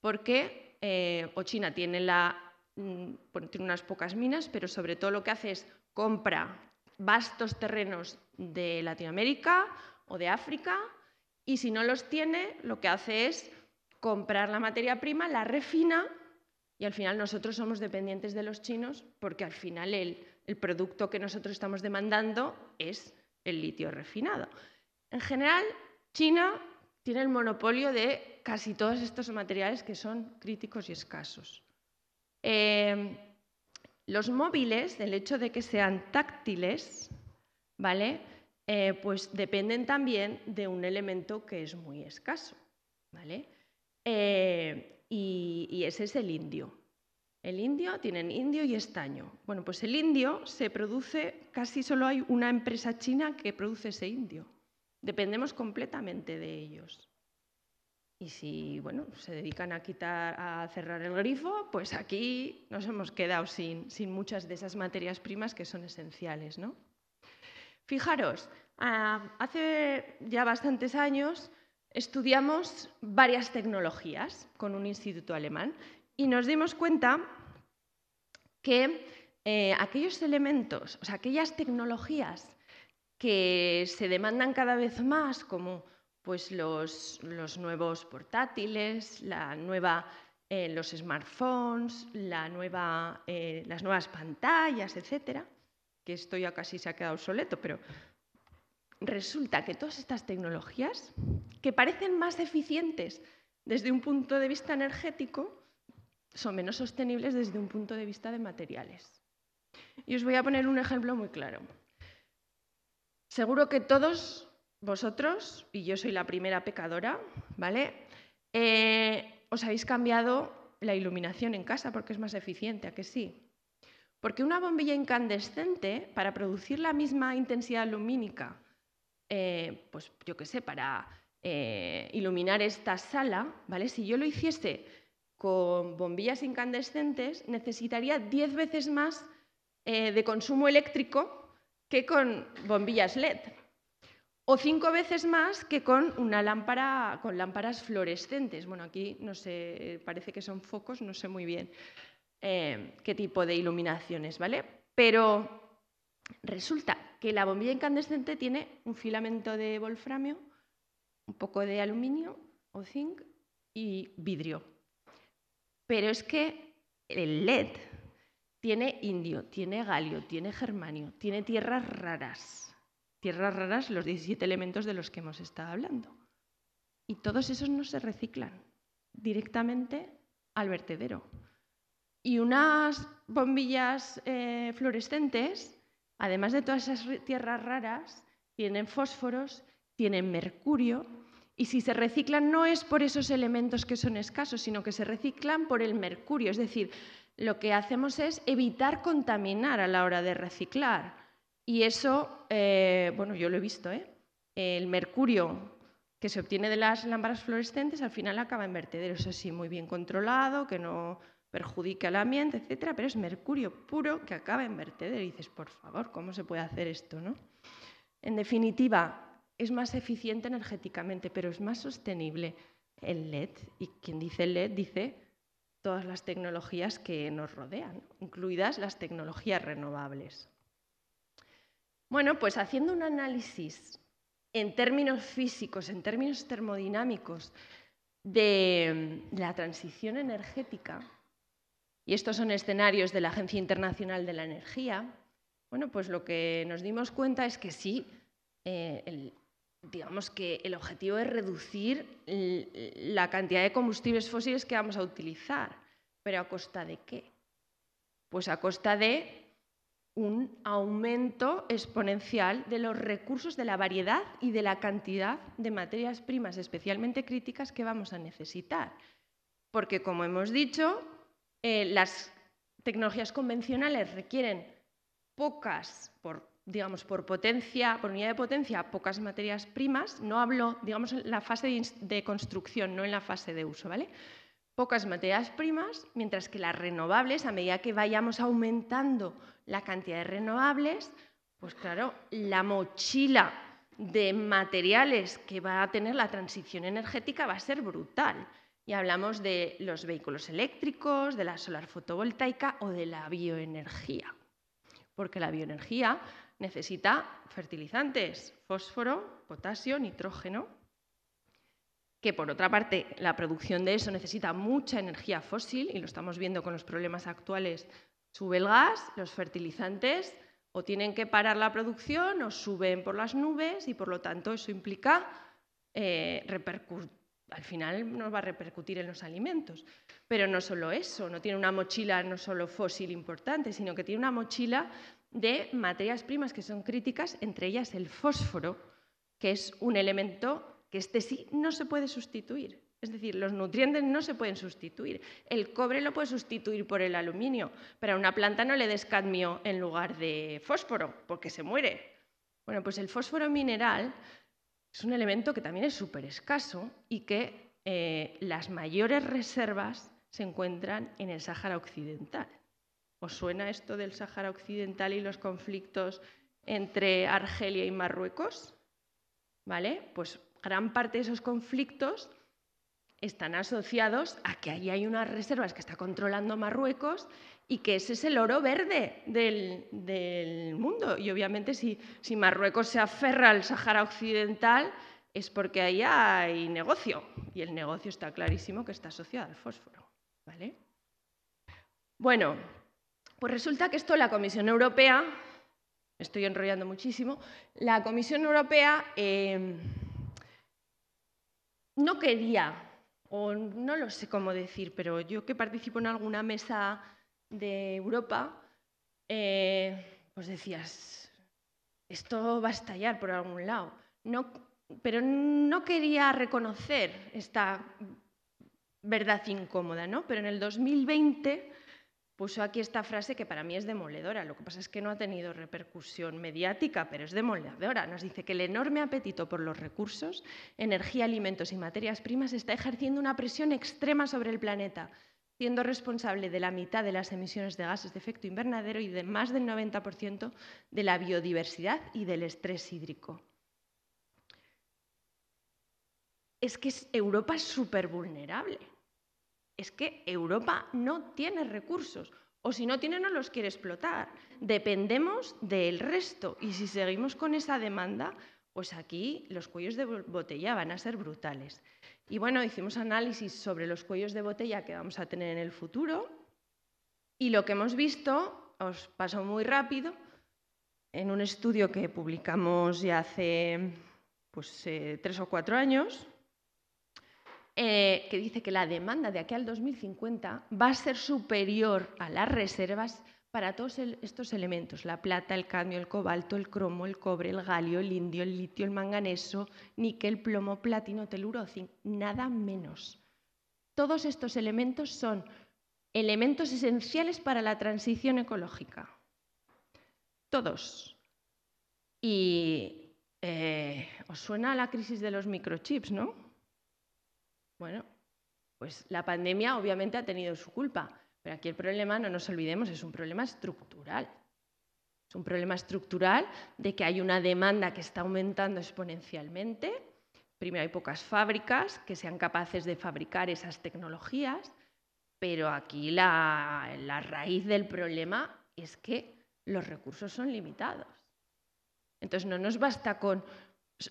porque eh, o China tiene, la, mm, tiene unas pocas minas, pero sobre todo lo que hace es compra vastos terrenos de Latinoamérica o de África y si no los tiene, lo que hace es comprar la materia prima, la refina y al final nosotros somos dependientes de los chinos porque al final el, producto que nosotros estamos demandando es el litio refinado. En general, China tiene el monopolio de casi todos estos materiales que son críticos y escasos. Eh, los móviles, el hecho de que sean táctiles, ¿vale? Eh, pues dependen también de un elemento que es muy escaso. ¿vale? Eh, y, ese es el indio. El indio tienen indio y estaño. Bueno, pues el indio se produce, casi solo hay una empresa china que produce ese indio. Dependemos completamente de ellos. Y si bueno, se dedican a quitar, a cerrar el grifo, pues aquí nos hemos quedado sin, sin muchas de esas materias primas que son esenciales, ¿no? Fijaros, ah, hace ya bastantes años estudiamos varias tecnologías con un instituto alemán y nos dimos cuenta que eh, aquellos elementos, o sea, aquellas tecnologías que se demandan cada vez más, como pues, los, nuevos portátiles, la nueva, eh, los smartphones, la nueva, eh, las nuevas pantallas, etc., que esto ya casi se ha quedado obsoleto, pero resulta que todas estas tecnologías, que parecen más eficientes desde un punto de vista energético, son menos sostenibles desde un punto de vista de materiales. Y os voy a poner un ejemplo muy claro. Seguro que todos vosotros, y yo soy la primera pecadora, ¿vale? Eh, os habéis cambiado la iluminación en casa porque es más eficiente, ¿a que sí? Porque una bombilla incandescente, para producir la misma intensidad lumínica, eh, pues yo qué sé, para eh, iluminar esta sala, ¿vale? Si yo lo hiciese con bombillas incandescentes, necesitaría 10 veces más eh, de consumo eléctrico que con bombillas LED. O cinco veces más que con una lámpara, con lámparas fluorescentes. Bueno, aquí no sé, parece que son focos, no sé muy bien. Em, qué tipo de iluminaciones, ¿vale? Pero resulta que la bombilla incandescente tiene un filamento de wolframio, un poco de aluminio o zinc y vidrio. Pero es que el LED tiene indio, tiene galio, tiene germanio, tiene tierras raras. Tierras raras, los 17 elementos de los que hemos estado hablando. Y todos esos no se reciclan directamente al vertedero y unas bombillas eh, fluorescentes, además de todas esas tierras raras, tienen fósforos, tienen mercurio, y si se reciclan no es por esos elementos que son escasos, sino que se reciclan por el mercurio. Es decir, lo que hacemos es evitar contaminar a la hora de reciclar. Y eso, eh, bueno, yo lo he visto, ¿eh? El mercurio que se obtiene de las lámparas fluorescentes al final acaba en vertederos así muy bien controlado, que no perjudica el ambiente, etcétera, pero es mercurio puro que acaba en vertedero. Y dices, por favor, ¿cómo se puede hacer esto? ¿no? En definitiva, es más eficiente energéticamente, pero es más sostenible el LED. Y quien dice LED dice todas las tecnologías que nos rodean, incluidas las tecnologías renovables. Bueno, pues haciendo un análisis en términos físicos, en términos termodinámicos, de la transición energética, y estos son escenarios de la Agencia Internacional de la Energía, bueno, pues lo que nos dimos cuenta es que sí, eh, digamos que el objetivo es reducir la cantidad de combustibles fósiles que vamos a utilizar, pero ¿a costa de qué? Pues a costa de un aumento exponencial de los recursos, de la variedad y de la cantidad de materias primas especialmente críticas que vamos a necesitar. Porque, como hemos dicho, eh, las tecnologías convencionales requieren pocas, por, digamos, por potencia, por unidad de potencia, pocas materias primas. No hablo, digamos, en la fase de, de construcción, no en la fase de uso, ¿vale? Pocas materias primas, mientras que las renovables, a medida que vayamos aumentando la cantidad de renovables, pues claro, la mochila de materiales que va a tener la transición energética va a ser brutal y hablamos de los vehículos eléctricos, de la solar fotovoltaica o de la bioenergía, porque la bioenergía necesita fertilizantes, fósforo, potasio, nitrógeno, que por otra parte la producción de eso necesita mucha energía fósil y lo estamos viendo con los problemas actuales, sube el gas, los fertilizantes o tienen que parar la producción o suben por las nubes y por lo tanto eso implica eh, al final nos va a repercutir en los alimentos. Pero no solo eso, no tiene una mochila no solo fósil importante, sino que tiene una mochila de materias primas que son críticas, entre ellas el fósforo, que es un elemento que este sí no se puede sustituir. Es decir, los nutrientes no se pueden sustituir. El cobre lo puede sustituir por el aluminio, pero a una planta no le des cadmio en lugar de fósforo, porque se muere. Bueno, pues el fósforo mineral es un elemento que también es súper escaso y que eh, las mayores reservas se encuentran en el Sáhara Occidental. ¿Os suena esto del Sáhara Occidental y los conflictos entre Argelia y Marruecos? ¿Vale? Pues gran parte de esos conflictos están asociados a que ahí hay unas reservas que está controlando Marruecos y que ese es el oro verde del, mundo. Y obviamente si, si Marruecos se aferra al Sahara Occidental es porque ahí hay negocio. Y el negocio está clarísimo que está asociado al fósforo. ¿vale? Bueno, pues resulta que esto la Comisión Europea, estoy enrollando muchísimo, la Comisión Europea eh, no quería no lo sé cómo decir, pero yo que participo en alguna mesa de Europa, os eh, pues decías, esto va a estallar por algún lado. No, pero no quería reconocer esta verdad incómoda, ¿no? Pero en el 2020 puso aquí esta frase que para mí es demoledora, lo que pasa es que no ha tenido repercusión mediática, pero es demoledora. Nos dice que el enorme apetito por los recursos, energía, alimentos y materias primas está ejerciendo una presión extrema sobre el planeta, siendo responsable de la mitad de las emisiones de gases de efecto invernadero y de más del 90% de la biodiversidad y del estrés hídrico. Es que Europa es súper vulnerable es que Europa no tiene recursos o si no tiene no los quiere explotar. Dependemos del resto y si seguimos con esa demanda, pues aquí los cuellos de botella van a ser brutales. Y bueno, hicimos análisis sobre los cuellos de botella que vamos a tener en el futuro y lo que hemos visto, os paso muy rápido, en un estudio que publicamos ya hace pues, eh, tres o cuatro años, eh, que dice que la demanda de aquí al 2050 va a ser superior a las reservas para todos estos elementos, la plata, el cadmio, el cobalto, el cromo, el cobre, el galio, el indio, el litio, el manganeso, níquel, plomo, platino, teluro, zinc, nada menos. Todos estos elementos son elementos esenciales para la transición ecológica. Todos. Y eh, os suena la crisis de los microchips, ¿no? Bueno, pues la pandemia obviamente ha tenido su culpa, pero aquí el problema, no nos olvidemos, es un problema estructural. Es un problema estructural de que hay una demanda que está aumentando exponencialmente. Primero hay pocas fábricas que sean capaces de fabricar esas tecnologías, pero aquí la, raíz del problema es que los recursos son limitados. Entonces no nos basta con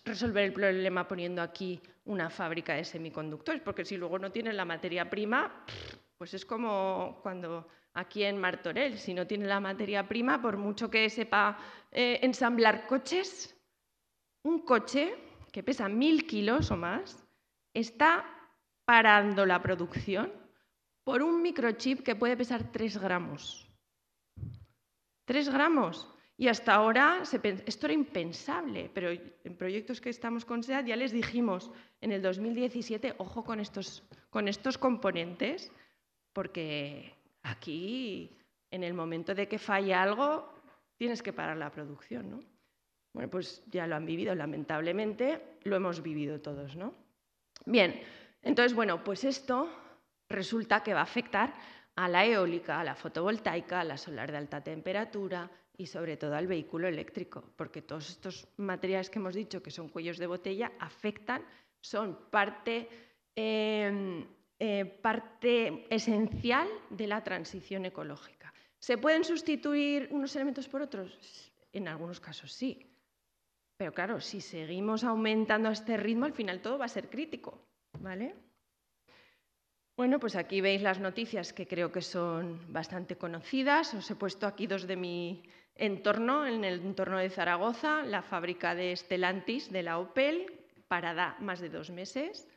resolver el problema poniendo aquí una fábrica de semiconductores, porque si luego no tienen la materia prima, pues es como cuando aquí en Martorell, si no tienen la materia prima, por mucho que sepa eh, ensamblar coches, un coche que pesa mil kilos o más está parando la producción por un microchip que puede pesar tres gramos. Tres gramos. Y hasta ahora esto era impensable, pero en proyectos que estamos con SEAD ya les dijimos en el 2017, ojo con estos, con estos componentes, porque aquí, en el momento de que falle algo, tienes que parar la producción, ¿no? Bueno, pues ya lo han vivido, lamentablemente, lo hemos vivido todos, ¿no? Bien, entonces, bueno, pues esto resulta que va a afectar a la eólica, a la fotovoltaica, a la solar de alta temperatura, y sobre todo al vehículo eléctrico, porque todos estos materiales que hemos dicho que son cuellos de botella afectan, son parte, em, eh, parte esencial de la transición ecológica. ¿Se pueden sustituir unos elementos por otros? En algunos casos sí. Pero claro, si seguimos aumentando a este ritmo, al final todo va a ser crítico. ¿Vale? Bueno, pues aquí veis las noticias que creo que son bastante conocidas. Os he puesto aquí dos de mi torno en el entorno de Zaragoza, la fábrica de Stellantis de la Opel, parada más de dos meses,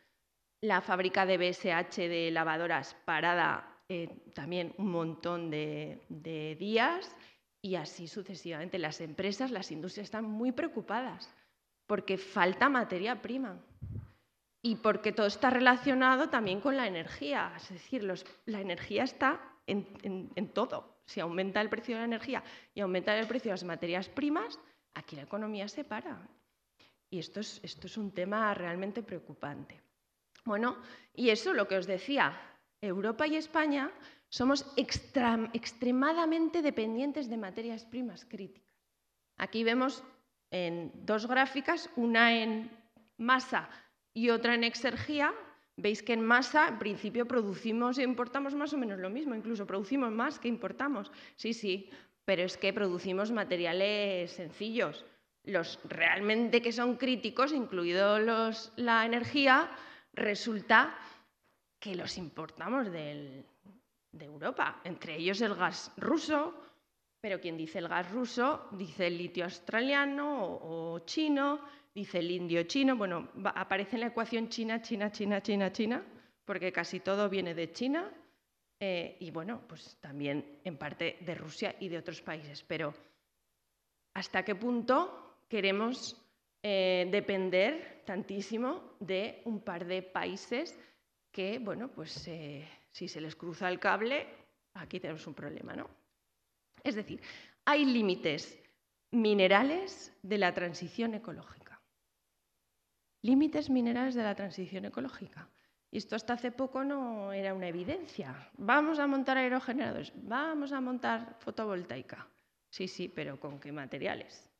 la fábrica de BSH de lavadoras parada eh, también un montón de, días y así sucesivamente. Las empresas, las industrias están muy preocupadas porque falta materia prima y porque todo está relacionado también con la energía. Es decir, la energía está en todo. Si aumenta el precio de la energía y aumenta el precio de las materias primas, aquí la economía se para. Y esto es, esto es un tema realmente preocupante. Bueno, y eso lo que os decía, Europa y España somos extremadamente dependientes de materias primas críticas. Aquí vemos en dos gráficas, una en masa y otra en exergía, Veis que en masa, en principio, producimos e importamos más o menos lo mismo, incluso producimos más que importamos. Sí, sí, pero es que producimos materiales sencillos. Los realmente que son críticos, incluido la energía, resulta que los importamos de Europa, entre ellos el gas ruso, pero quien dice el gas ruso dice el litio australiano o chino, dice el indio chino, bueno, aparece en la ecuación China, China, China, China, China, porque casi todo viene de China eh, y bueno, pues también en parte de Rusia y de otros países. Pero ¿hasta qué punto queremos eh, depender tantísimo de un par de países que, bueno, pues eh, si se les cruza el cable, aquí tenemos un problema, ¿no? Es decir, hay límites minerales de la transición ecológica límites minerales de la transición ecológica. Y esto hasta hace poco no era una evidencia. Vamos a montar aerogeneradores, vamos a montar fotovoltaica. Sí, sí, pero ¿con qué materiales?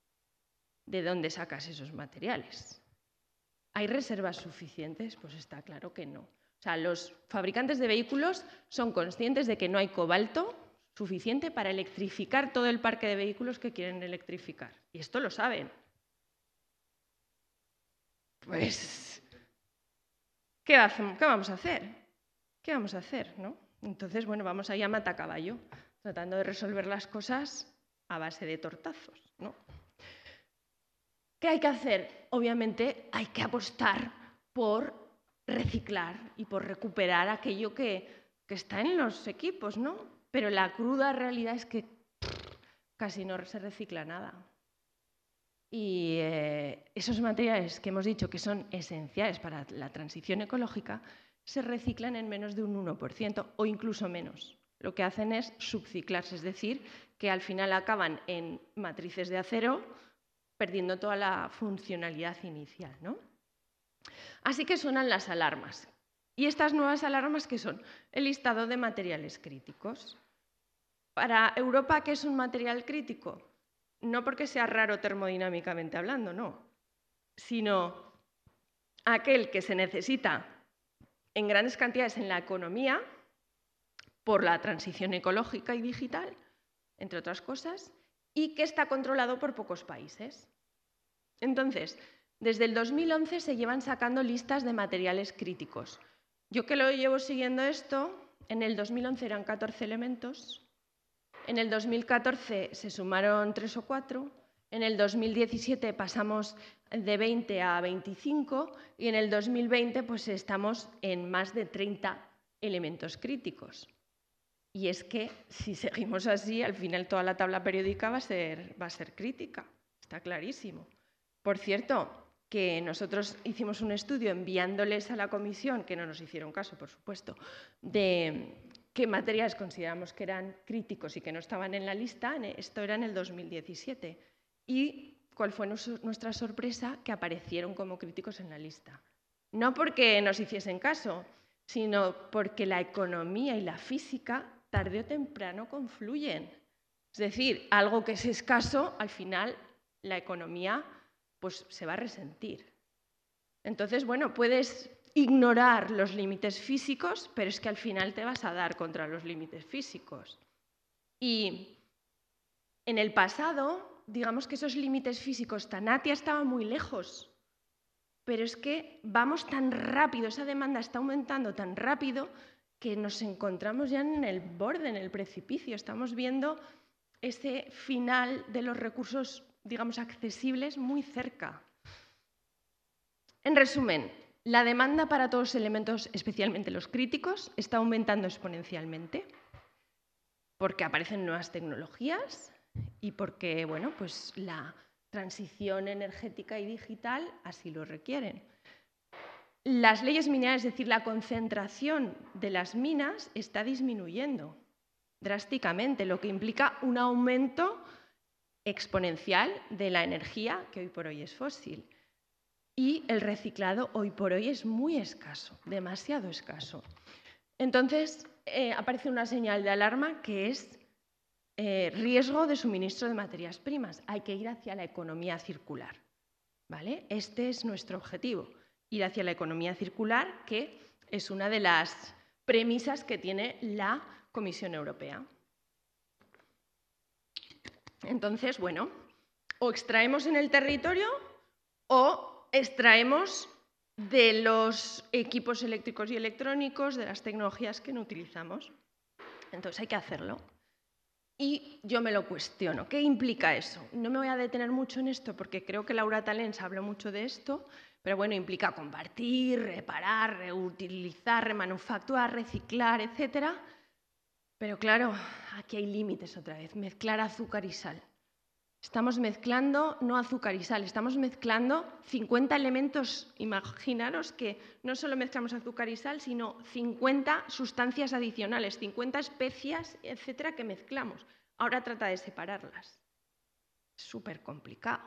¿De dónde sacas esos materiales? ¿Hay reservas suficientes? Pues está claro que no. O sea, los fabricantes de vehículos son conscientes de que no hay cobalto suficiente para electrificar todo el parque de vehículos que quieren electrificar. Y esto lo saben pues, ¿qué, vamos a hacer? ¿Qué vamos a hacer? ¿no? Entonces, bueno, vamos ahí a matacaballo, tratando de resolver las cosas a base de tortazos, ¿no? ¿Qué hay que hacer? Obviamente hay que apostar por reciclar y por recuperar aquello que está en los equipos, ¿no? Pero la cruda realidad es que casi no se recicla nada. Y eh, esos materiales que hemos dicho que son esenciales para la transición ecológica se reciclan en menos de un 1% o incluso menos. Lo que hacen es subciclarse, es decir, que al final acaban en matrices de acero perdiendo toda la funcionalidad inicial. ¿no? Así que suenan las alarmas. ¿Y estas nuevas alarmas qué son? El listado de materiales críticos. Para Europa, ¿qué es un material crítico? no porque sea raro termodinámicamente hablando, no, sino aquel que se necesita en grandes cantidades en la economía por la transición ecológica y digital, entre otras cosas, y que está controlado por pocos países. Entonces, desde el 2011 se llevan sacando listas de materiales críticos. Yo que lo llevo siguiendo esto, en el 2011 eran 14 elementos, en el 2014 se sumaron tres o cuatro, en el 2017 pasamos de 20 a 25 y en el 2020 pues estamos en más de 30 elementos críticos. Y es que si seguimos así, al final toda la tabla periódica va a ser, va a ser crítica, está clarísimo. Por cierto, que nosotros hicimos un estudio enviándoles a la comisión, que no nos hicieron caso, por supuesto, de, qué materiales consideramos que eran críticos y que no estaban en la lista. Esto era en el 2017. Y cuál fue nuestra sorpresa que aparecieron como críticos en la lista. No porque nos hiciesen caso, sino porque la economía y la física tarde o temprano confluyen. Es decir, algo que es escaso, al final la economía pues, se va a resentir. Entonces, bueno, puedes ignorar los límites físicos, pero es que al final te vas a dar contra los límites físicos. Y en el pasado, digamos que esos límites físicos, Tanatia estaba muy lejos, pero es que vamos tan rápido, esa demanda está aumentando tan rápido que nos encontramos ya en el borde, en el precipicio, estamos viendo ese final de los recursos, digamos, accesibles muy cerca. En resumen, la demanda para todos los elementos, especialmente los críticos, está aumentando exponencialmente porque aparecen nuevas tecnologías y porque bueno, pues la transición energética y digital así lo requieren. Las leyes mineras, es decir, la concentración de las minas está disminuyendo drásticamente, lo que implica un aumento exponencial de la energía que hoy por hoy es fósil y el reciclado hoy por hoy es muy escaso, demasiado escaso. Entonces eh, aparece una señal de alarma que es eh, riesgo de suministro de materias primas. Hay que ir hacia la economía circular. ¿vale? Este es nuestro objetivo, ir hacia la economía circular, que es una de las premisas que tiene la Comisión Europea. Entonces, bueno, o extraemos en el territorio o extraemos de los equipos eléctricos y electrónicos, de las tecnologías que no utilizamos. Entonces hay que hacerlo. Y yo me lo cuestiono. ¿Qué implica eso? No me voy a detener mucho en esto porque creo que Laura Talens habló mucho de esto, pero bueno, implica compartir, reparar, reutilizar, remanufacturar, reciclar, etc. Pero claro, aquí hay límites otra vez. Mezclar azúcar y sal. Estamos mezclando no azúcar y sal, estamos mezclando 50 elementos. Imaginaros que no solo mezclamos azúcar y sal, sino 50 sustancias adicionales, 50 especias, etcétera, que mezclamos. Ahora trata de separarlas. Es súper complicado.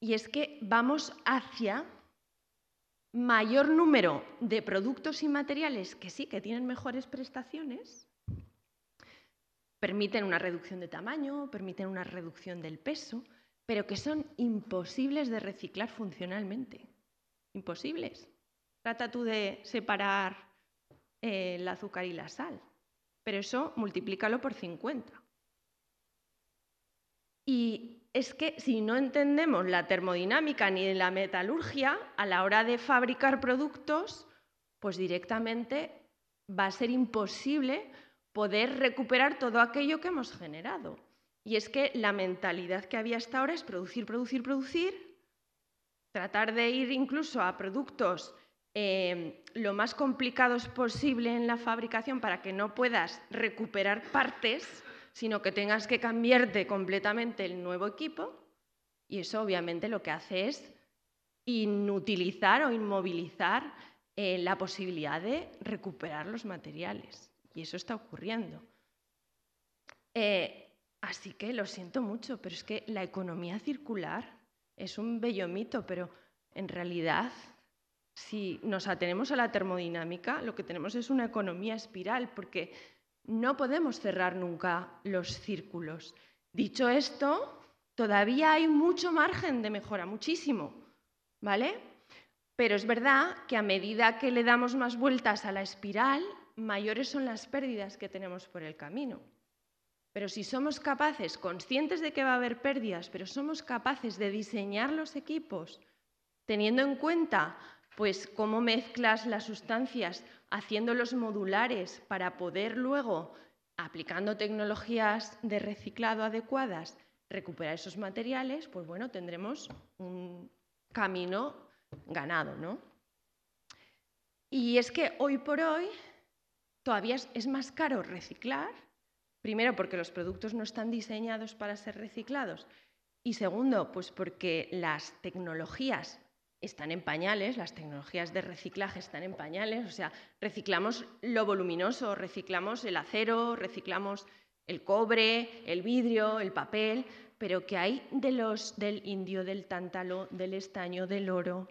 Y es que vamos hacia mayor número de productos y materiales que sí, que tienen mejores prestaciones, Permiten una reducción de tamaño, permiten una reducción del peso, pero que son imposibles de reciclar funcionalmente. Imposibles. Trata tú de separar eh, el azúcar y la sal, pero eso multiplícalo por 50. Y es que si no entendemos la termodinámica ni la metalurgia, a la hora de fabricar productos, pues directamente va a ser imposible poder recuperar todo aquello que hemos generado. Y es que la mentalidad que había hasta ahora es producir, producir, producir, tratar de ir incluso a productos em, lo más complicados posible en la fabricación para que no puedas recuperar partes, sino que tengas que cambiarte completamente el nuevo equipo. Y eso obviamente lo que hace es inutilizar o inmovilizar eh, la posibilidad de recuperar los materiales. Y eso está ocurriendo. Eh, así que lo siento mucho, pero es que la economía circular es un bello mito, pero en realidad, si nos atenemos a la termodinámica, lo que tenemos es una economía espiral, porque no podemos cerrar nunca los círculos. Dicho esto, todavía hay mucho margen de mejora, muchísimo, ¿vale? Pero es verdad que a medida que le damos más vueltas a la espiral, mayores son las pérdidas que tenemos por el camino. Pero si somos capaces, conscientes de que va a haber pérdidas, pero somos capaces de diseñar los equipos teniendo en cuenta pues cómo mezclas las sustancias, haciendo los modulares para poder luego, aplicando tecnologías de reciclado adecuadas, recuperar esos materiales, pues bueno, tendremos un camino ganado, ¿no? Y es que hoy por hoy todavía es, más caro reciclar, primero porque los productos no están diseñados para ser reciclados y segundo, pues porque las tecnologías están en pañales, las tecnologías de reciclaje están en pañales, o sea, reciclamos lo voluminoso, reciclamos el acero, reciclamos el cobre, el vidrio, el papel, pero ¿qué hay de los del indio, del tántalo, del estaño, del oro,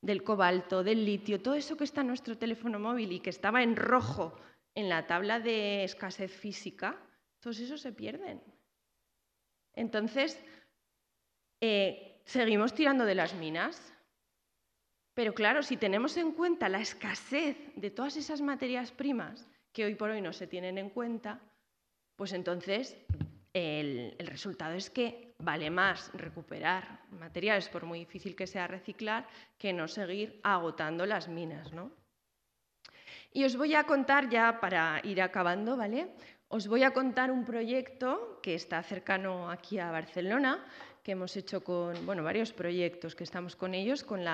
del cobalto, del litio, todo eso que está en nuestro teléfono móvil y que estaba en rojo en la tabla de escasez física, todos esos se pierden. Entonces, eh, seguimos tirando de las minas, pero claro, si tenemos en cuenta la escasez de todas esas materias primas que hoy por hoy no se tienen en cuenta, pues entonces el, resultado es que vale más recuperar materiales, por muy difícil que sea reciclar, que no seguir agotando las minas. Y os voy a contar, ya para ir acabando, ¿vale? Os voy a contar un proyecto que está cercano aquí a Barcelona, que hemos hecho con varios proyectos que estamos con ellos, con,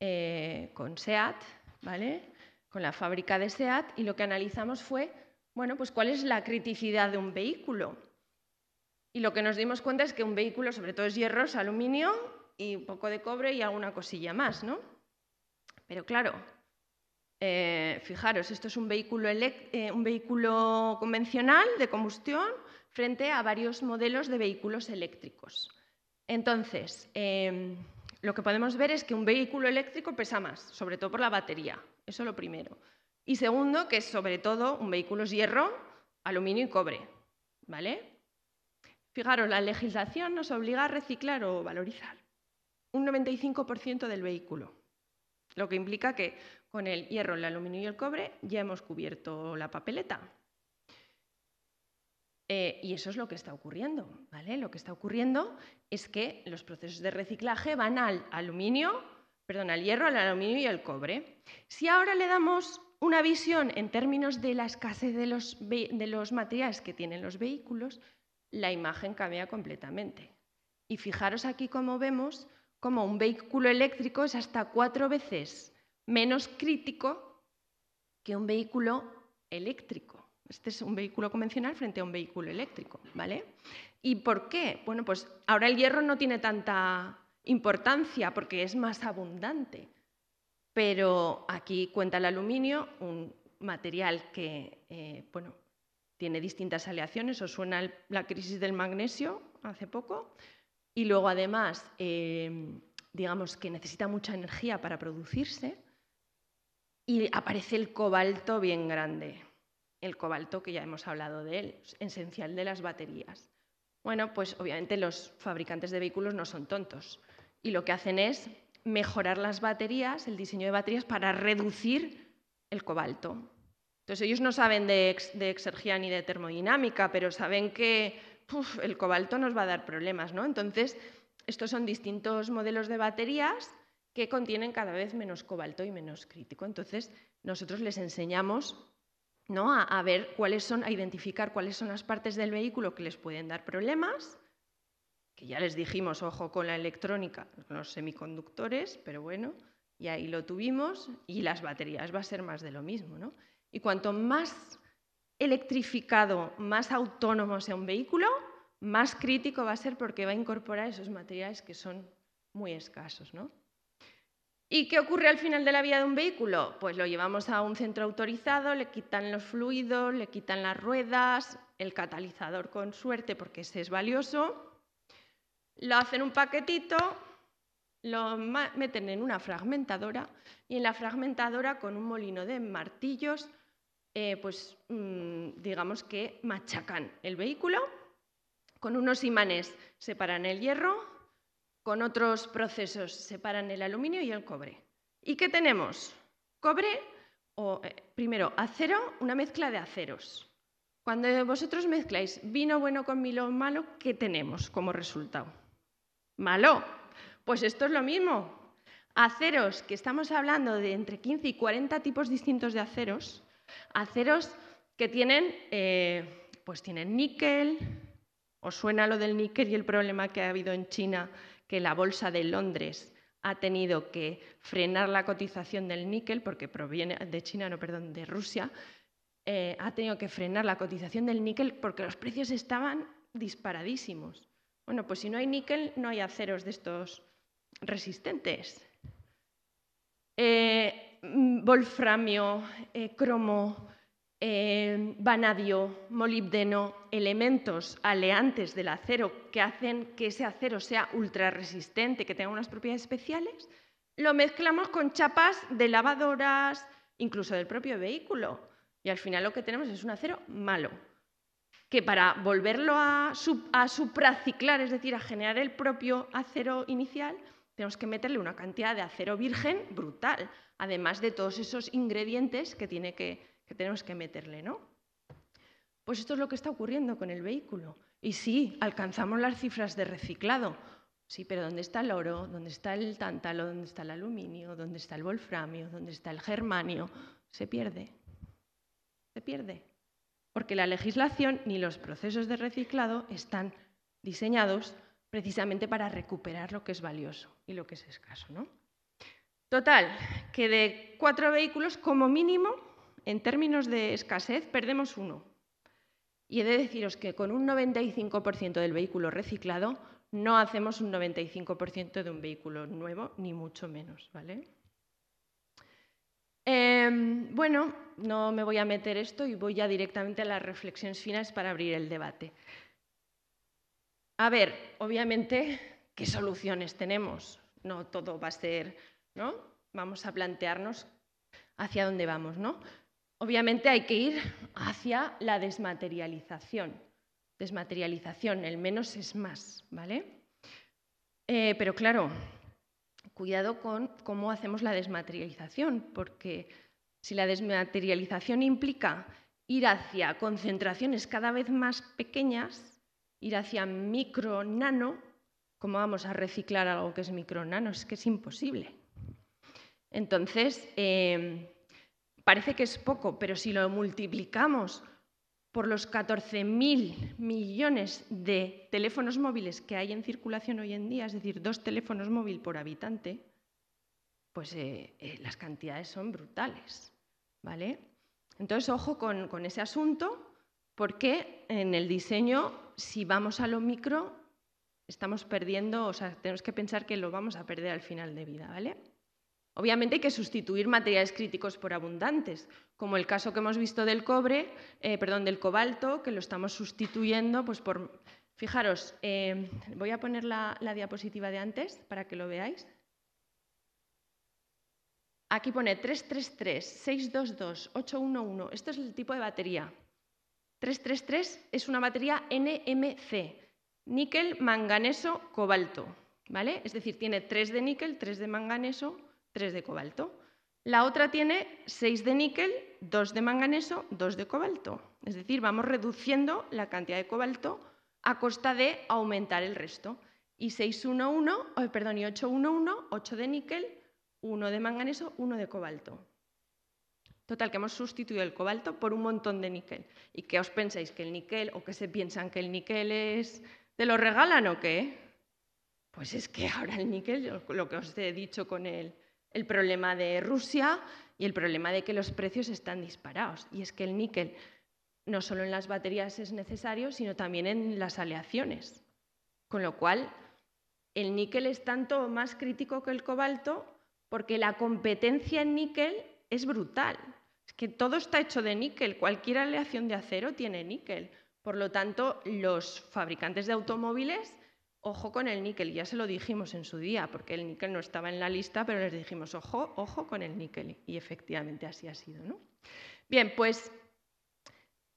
eh, con SEAT, ¿vale? con la fábrica de SEAT, y lo que analizamos fue bueno, pues ¿cuál es la criticidad de un vehículo? Y lo que nos dimos cuenta es que un vehículo, sobre todo es es aluminio y un poco de cobre y alguna cosilla más, ¿no? Pero claro, eh, fijaros, esto es un vehículo, eh, un vehículo convencional de combustión frente a varios modelos de vehículos eléctricos. Entonces, em, lo que podemos ver es que un vehículo eléctrico pesa más, sobre todo por la batería, eso lo primero. Y segundo, que es sobre todo un vehículo es hierro, aluminio y cobre. ¿Vale? Fijaros, la legislación nos obliga a reciclar o valorizar un 95% del vehículo, lo que implica que con el hierro, el aluminio y el cobre ya hemos cubierto la papeleta. Eh, y eso es lo que está ocurriendo. ¿vale? Lo que está ocurriendo es que los procesos de reciclaje van al aluminio, perdón, al hierro, al aluminio y al cobre. Si ahora le damos una visión en términos de la escasez de los, materiales que tienen los vehículos, la imagen cambia completamente. Y fijaros aquí cómo vemos cómo un vehículo eléctrico es hasta cuatro veces menos crítico que un vehículo eléctrico. Este es un vehículo convencional frente a un vehículo eléctrico, ¿vale? ¿Y por qué? Bueno, pues ahora el hierro no tiene tanta importancia porque es más abundante, pero aquí cuenta el aluminio, un material que eh, bueno, tiene distintas aleaciones, os suena la crisis del magnesio hace poco, y luego además, eh, digamos que necesita mucha energía para producirse, y aparece el cobalto bien grande, el cobalto que ya hemos hablado de él, esencial de las baterías. Bueno, pues obviamente los fabricantes de vehículos no son tontos y lo que hacen es mejorar las baterías, el diseño de baterías, para reducir el cobalto. Entonces ellos no saben de, exergía ni de termodinámica, pero saben que el cobalto nos va a dar problemas, ¿no? Entonces, estos son distintos modelos de baterías que contienen cada vez menos cobalto y menos crítico. Entonces, nosotros les enseñamos ¿no? a ver cuáles son, a identificar cuáles son las partes del vehículo que les pueden dar problemas que ya les dijimos, ojo con la electrónica, los semiconductores, pero bueno, y ahí lo tuvimos, y las baterías va a ser más de lo mismo, ¿no? Y cuanto más electrificado, más autónomo sea un vehículo, más crítico va a ser porque va a incorporar esos materiales que son muy escasos, ¿no? ¿Y qué ocurre al final de la vida de un vehículo? Pues lo llevamos a un centro autorizado, le quitan los fluidos, le quitan las ruedas, el catalizador con suerte porque ese es valioso, lo hacen un paquetito, lo meten en una fragmentadora y en la fragmentadora con un molino de martillos, eh, pues mm, digamos que machacan el vehículo, con unos imanes separan el hierro, con otros procesos separan el aluminio y el cobre. ¿Y qué tenemos? Cobre o eh, primero acero, una mezcla de aceros. Cuando vosotros mezcláis vino bueno con vino malo, ¿qué tenemos como resultado? malo. Pues esto es lo mismo. Aceros, que estamos hablando de entre 15 y 40 tipos distintos de aceros, aceros que tienen, eh, pues tienen níquel, os suena lo del níquel y el problema que ha habido en China, que la bolsa de Londres ha tenido que frenar la cotización del níquel, porque proviene de China, no, perdón, de Rusia, eh, ha tenido que frenar la cotización del níquel porque los precios estaban disparadísimos. Bueno, pues si no hay níquel, no hay aceros de estos resistentes. Eh, wolframio, eh, cromo, eh, vanadio, molibdeno, elementos aleantes del acero que hacen que ese acero sea ultra resistente, que tenga unas propiedades especiales, lo mezclamos con chapas de lavadoras, incluso del propio vehículo. Y al final lo que tenemos es un acero malo que para volverlo a, supraciclar, es decir, a generar el propio acero inicial, tenemos que meterle una cantidad de acero virgen brutal, además de todos esos ingredientes que, tenemos que meterle, ¿no? Pues esto es lo que está ocurriendo con el vehículo. Y sí, alcanzamos las cifras de reciclado. Sí, pero ¿dónde está el oro? ¿Dónde está el tántalo? ¿Dónde está el aluminio? ¿Dónde está el wolframio? ¿Dónde está el germanio? Se pierde. Se pierde porque la legislación ni los procesos de reciclado están diseñados precisamente para recuperar lo que es valioso y lo que es escaso. ¿no? Total, que de cuatro vehículos, como mínimo, en términos de escasez, perdemos uno. Y he de deciros que con un 95% del vehículo reciclado, no hacemos un 95% de un vehículo nuevo, ni mucho menos. ¿vale? Em, bueno, no me voy a meter esto y voy ya directamente a las reflexiones finales para abrir el debate. A ver, obviamente, ¿qué soluciones tenemos? No todo va a ser, ¿no? Vamos a plantearnos hacia dónde vamos, ¿no? Obviamente hay que ir hacia la desmaterialización. Desmaterialización, el menos es más, ¿vale? Eh, pero claro, cuidado con cómo hacemos la desmaterialización, porque si la desmaterialización implica ir hacia concentraciones cada vez más pequeñas, ir hacia micro, nano, ¿cómo vamos a reciclar algo que es micro, nano? Es que es imposible. Entonces, eh, parece que es poco, pero si lo multiplicamos por los 14.000 millones de teléfonos móviles que hay en circulación hoy en día, es decir, dos teléfonos móviles por habitante, pues eh, eh, las cantidades son brutales. ¿vale? Entonces, ojo con, con ese asunto, porque en el diseño, si vamos a lo micro, estamos perdiendo, o sea, tenemos que pensar que lo vamos a perder al final de vida. ¿vale? Obviamente hay que sustituir materiales críticos por abundantes, como el caso que hemos visto del cobre, eh, perdón, del cobalto, que lo estamos sustituyendo pues, por... Fijaros, eh, voy a poner la, diapositiva de antes para que lo veáis. Aquí pone 333, 622, 811. Esto es el tipo de batería. 333 es una batería NMC, níquel, manganeso, cobalto. ¿vale? Es decir, tiene 3 de níquel, 3 de manganeso 3 de cobalto. La otra tiene 6 de níquel, 2 de manganeso, 2 de cobalto. Es decir, vamos reduciendo la cantidad de cobalto a costa de aumentar el resto. Y 611, perdón, y 811, 8 de níquel, 1 de manganeso, 1 de cobalto. Total, que hemos sustituido el cobalto por un montón de níquel. ¿Y qué os pensáis? ¿Que el níquel o que se piensan que el níquel es... ¿Te lo regalan o qué? Pues es que ahora el níquel, lo que os he dicho con él el problema de Rusia y el problema de que los precios están disparados. Y es que el níquel no solo en las baterías es necesario, sino también en las aleaciones. Con lo cual, el níquel es tanto más crítico que el cobalto porque la competencia en níquel es brutal. Es que todo está hecho de níquel, cualquier aleación de acero tiene níquel. Por lo tanto, los fabricantes de automóviles ojo con el níquel, ya se lo dijimos en su día, porque el níquel no estaba en la lista, pero les dijimos, ojo, ojo con el níquel. Y efectivamente así ha sido. ¿no? Bien, pues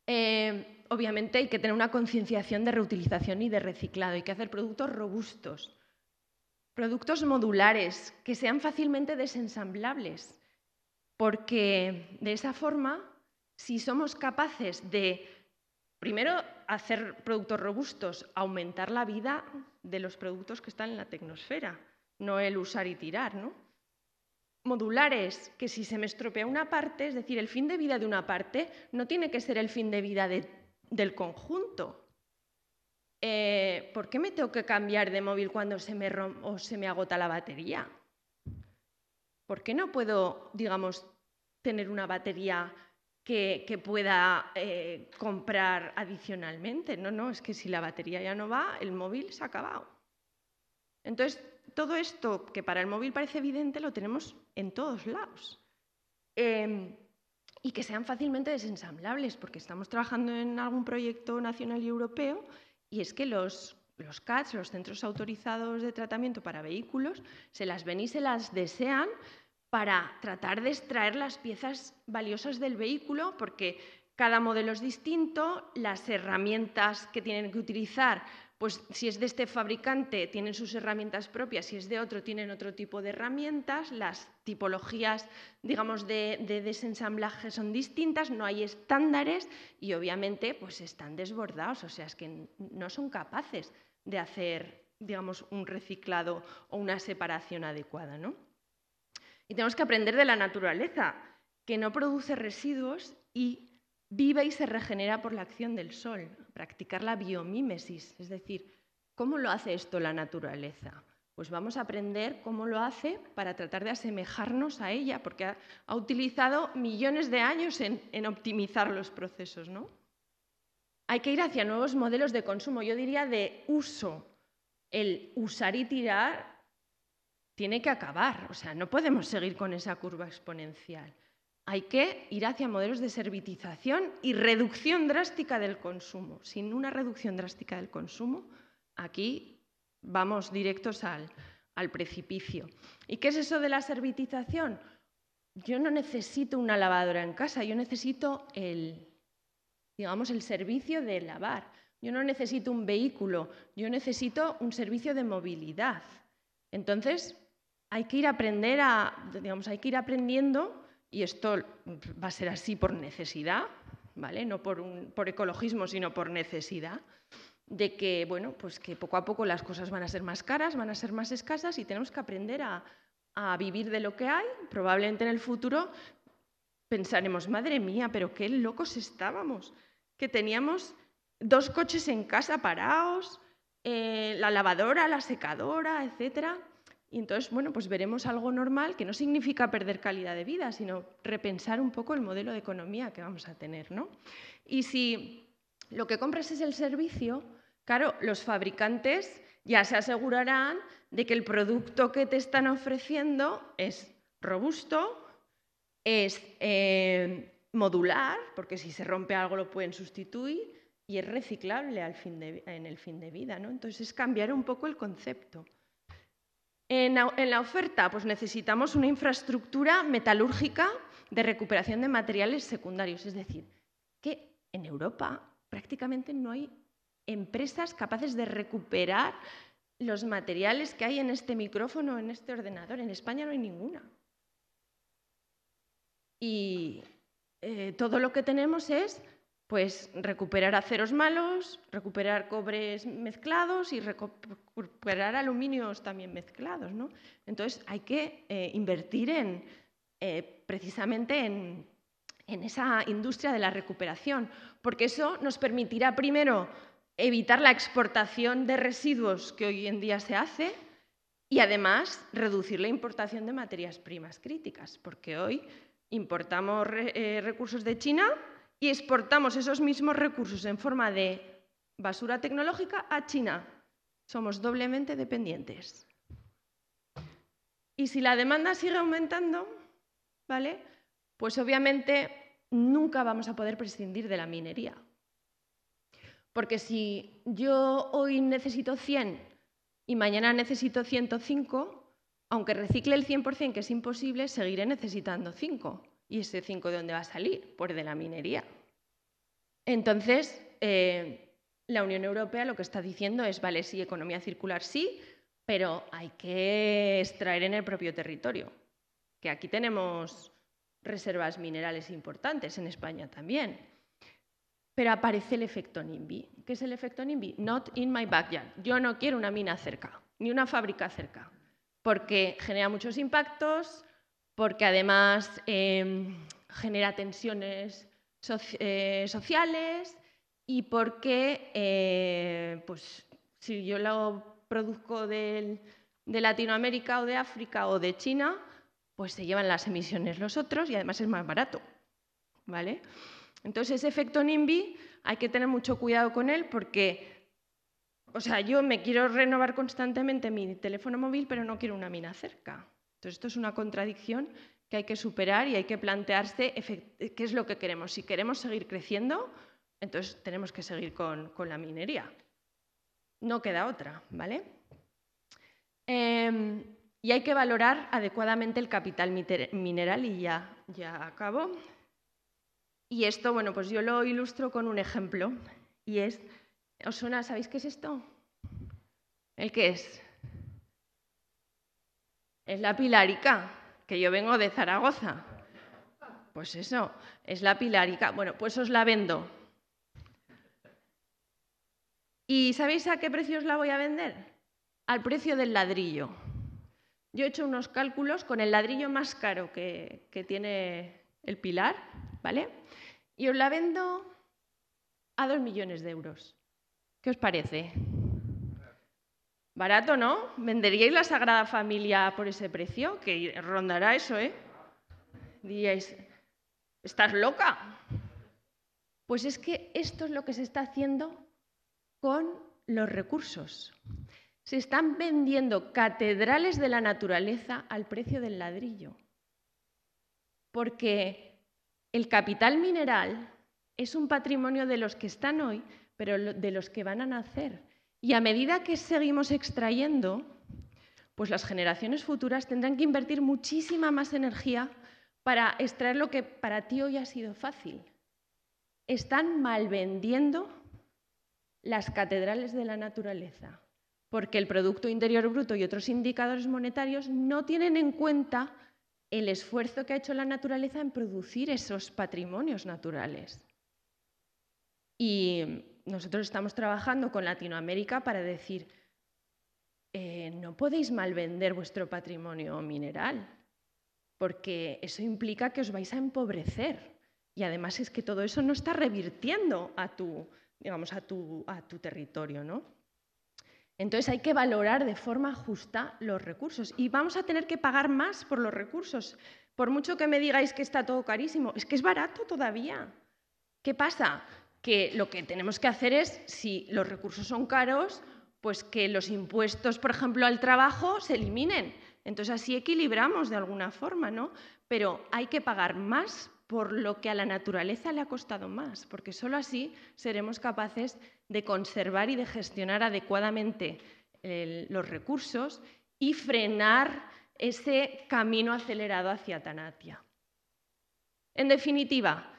eh, obviamente hay que tener una concienciación de reutilización y de reciclado, hay que hacer productos robustos, productos modulares, que sean fácilmente desensamblables, porque de esa forma, si somos capaces de Primero, hacer productos robustos, aumentar la vida de los productos que están en la tecnosfera, no el usar y tirar, ¿no? Modulares, que si se me estropea una parte, es decir, el fin de vida de una parte no tiene que ser el fin de vida del conjunto. Eh, ¿Por qué me tengo que cambiar de móvil cuando se me, se me agota la batería? ¿Por qué no puedo, digamos, tener una batería que, pueda eh, comprar adicionalmente. No, no, es que si la batería ya no va, el móvil se ha acabado. Entonces, todo esto que para el móvil parece evidente lo tenemos en todos lados. Em, y que sean fácilmente desensamblables, porque estamos trabajando en algún proyecto nacional y europeo y es que los, los CATS, los centros autorizados de tratamiento para vehículos, se las ven y se las desean para tratar de extraer las piezas valiosas del vehículo, porque cada modelo es distinto, las herramientas que tienen que utilizar, pues si es de este fabricante tienen sus herramientas propias, si es de otro tienen otro tipo de herramientas, las tipologías, digamos, de, desensamblaje son distintas, no hay estándares y obviamente pues están desbordados, o sea, es que no son capaces de hacer, digamos, un reciclado o una separación adecuada, ¿no? Y tenemos que aprender de la naturaleza, que no produce residuos y vive y se regenera por la acción del sol. Practicar la biomímesis, es decir, ¿cómo lo hace esto la naturaleza? Pues vamos a aprender cómo lo hace para tratar de asemejarnos a ella, porque ha, utilizado millones de años en, en optimizar los procesos, ¿no? Hay que ir hacia nuevos modelos de consumo, yo diría de uso. El usar y tirar tiene que acabar. O sea, no podemos seguir con esa curva exponencial. Hay que ir hacia modelos de servitización y reducción drástica del consumo. Sin una reducción drástica del consumo, aquí vamos directos al, precipicio. ¿Y qué es eso de la servitización? Yo no necesito una lavadora en casa, yo necesito el, digamos, el servicio de lavar. Yo no necesito un vehículo, yo necesito un servicio de movilidad. Entonces, hay que ir aprender a, digamos, hay que ir aprendiendo, y esto va a ser así por necesidad, ¿vale? No por, ecologismo, sino por necesidad, de que, bueno, pues que poco a poco las cosas van a ser más caras, van a ser más escasas y tenemos que aprender a, vivir de lo que hay. Probablemente en el futuro pensaremos, madre mía, pero qué locos estábamos, que teníamos dos coches en casa parados, eh, la lavadora, la secadora, etcétera. Y entonces, bueno, pues veremos algo normal que no significa perder calidad de vida, sino repensar un poco el modelo de economía que vamos a tener, ¿no? Y si lo que compras es el servicio, claro, los fabricantes ya se asegurarán de que el producto que te están ofreciendo es robusto, es eh, modular, porque si se rompe algo lo pueden sustituir, y es reciclable en el fin de vida. ¿no? Entonces es cambiar un poco el concepto. En, la oferta pues necesitamos una infraestructura metalúrgica de recuperación de materiales secundarios, es decir, que en Europa prácticamente no hay empresas capaces de recuperar los materiales que hay en este micrófono, en este ordenador. En España no hay ninguna. Y eh, todo lo que tenemos es pues recuperar aceros malos, recuperar cobres mezclados y recuperar aluminios también mezclados. ¿no? Entonces hay que eh, invertir en, eh, precisamente en, esa industria de la recuperación, porque eso nos permitirá primero evitar la exportación de residuos que hoy en día se hace y además reducir la importación de materias primas críticas, porque hoy importamos eh, recursos de China y exportamos esos mismos recursos en forma de basura tecnológica a China. Somos doblemente dependientes. Y si la demanda sigue aumentando, ¿vale? Pues obviamente nunca vamos a poder prescindir de la minería. Porque si yo hoy necesito 100 y mañana necesito 105, aunque recicle el 100%, que es imposible, seguiré necesitando 5. ¿Y ese 5 de dónde va a salir? Pues de la minería. Entonces, eh, la Unión Europea lo que está diciendo es, vale, sí, economía circular sí, pero hay que extraer en el propio territorio. Que aquí tenemos reservas minerales importantes, en España también. Pero aparece el efecto NIMBY. ¿Qué es el efecto NIMBY? Not in my backyard. Yo no quiero una mina cerca, ni una fábrica cerca, porque genera muchos impactos, porque además em, genera tensiones eh, sociales y porque, eh, pues, si yo lo produzco de Latinoamérica o de África o de China, pues se llevan las emisiones los otros y además es más barato, ¿vale? Entonces, ese efecto NIMBY hay que tener mucho cuidado con él porque o sea, yo me quiero renovar constantemente mi teléfono móvil, pero no quiero una mina cerca. Entonces, esto es una contradicción que hay que superar y hay que plantearse qué es lo que queremos. Si queremos seguir creciendo, entonces tenemos que seguir con, la minería. No queda otra, ¿vale? Em, y hay que valorar adecuadamente el capital mineral y ya, ya acabo. Y esto, bueno, pues yo lo ilustro con un ejemplo. Y es, ¿os suena, sabéis qué es esto? ¿El qué es? Es la pilarica, que yo vengo de Zaragoza. Pues eso, es la pilarica. Bueno, pues os la vendo. ¿Y sabéis a qué precio os la voy a vender? Al precio del ladrillo. Yo he hecho unos cálculos con el ladrillo más caro que, que tiene el pilar, ¿vale? Y os la vendo a dos millones de euros. ¿Qué os parece? Barato, ¿no? ¿Venderíais la Sagrada Familia por ese precio? Que rondará eso, ¿eh? Diríais, ¿estás loca? Pues es que esto es lo que se está haciendo con los recursos. Se están vendiendo catedrales de la naturaleza al precio del ladrillo. Porque el capital mineral es un patrimonio de los que están hoy, pero de los que van a nacer. Y a medida que seguimos extrayendo, pues las generaciones futuras tendrán que invertir muchísima más energía para extraer lo que para ti hoy ha sido fácil. Están malvendiendo las catedrales de la naturaleza, porque el Producto Interior Bruto y otros indicadores monetarios no tienen en cuenta el esfuerzo que ha hecho la naturaleza en producir esos patrimonios naturales. Y nosotros estamos trabajando con Latinoamérica para decir, eh, no podéis malvender vuestro patrimonio mineral, porque eso implica que os vais a empobrecer. Y además es que todo eso no está revirtiendo a tu, a tu, a tu territorio, ¿no? Entonces hay que valorar de forma justa los recursos y vamos a tener que pagar más por los recursos. Por mucho que me digáis que está todo carísimo, es que es barato todavía. ¿Qué pasa? que lo que tenemos que hacer es, si los recursos son caros, pues que los impuestos, por ejemplo, al trabajo se eliminen. Entonces así equilibramos de alguna forma, ¿no? Pero hay que pagar más por lo que a la naturaleza le ha costado más, porque solo así seremos capaces de conservar y de gestionar adecuadamente los recursos y frenar ese camino acelerado hacia Tanatia. En definitiva,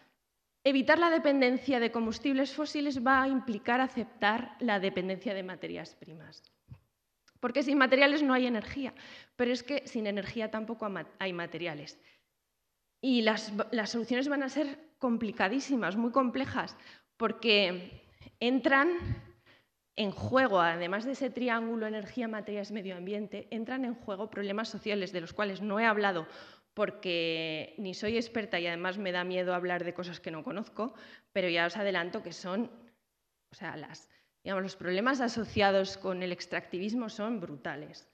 Evitar la dependencia de combustibles fósiles va a implicar aceptar la dependencia de materias primas. Porque sin materiales no hay energía, pero es que sin energía tampoco hay materiales. Y las, soluciones van a ser complicadísimas, muy complejas, porque entran en juego, además de ese triángulo energía, materias, medio ambiente, entran en juego problemas sociales de los cuales no he hablado porque ni soy experta y además me da miedo hablar de cosas que no conozco, pero ya os adelanto que son, o sea, los problemas asociados con el extractivismo son brutales.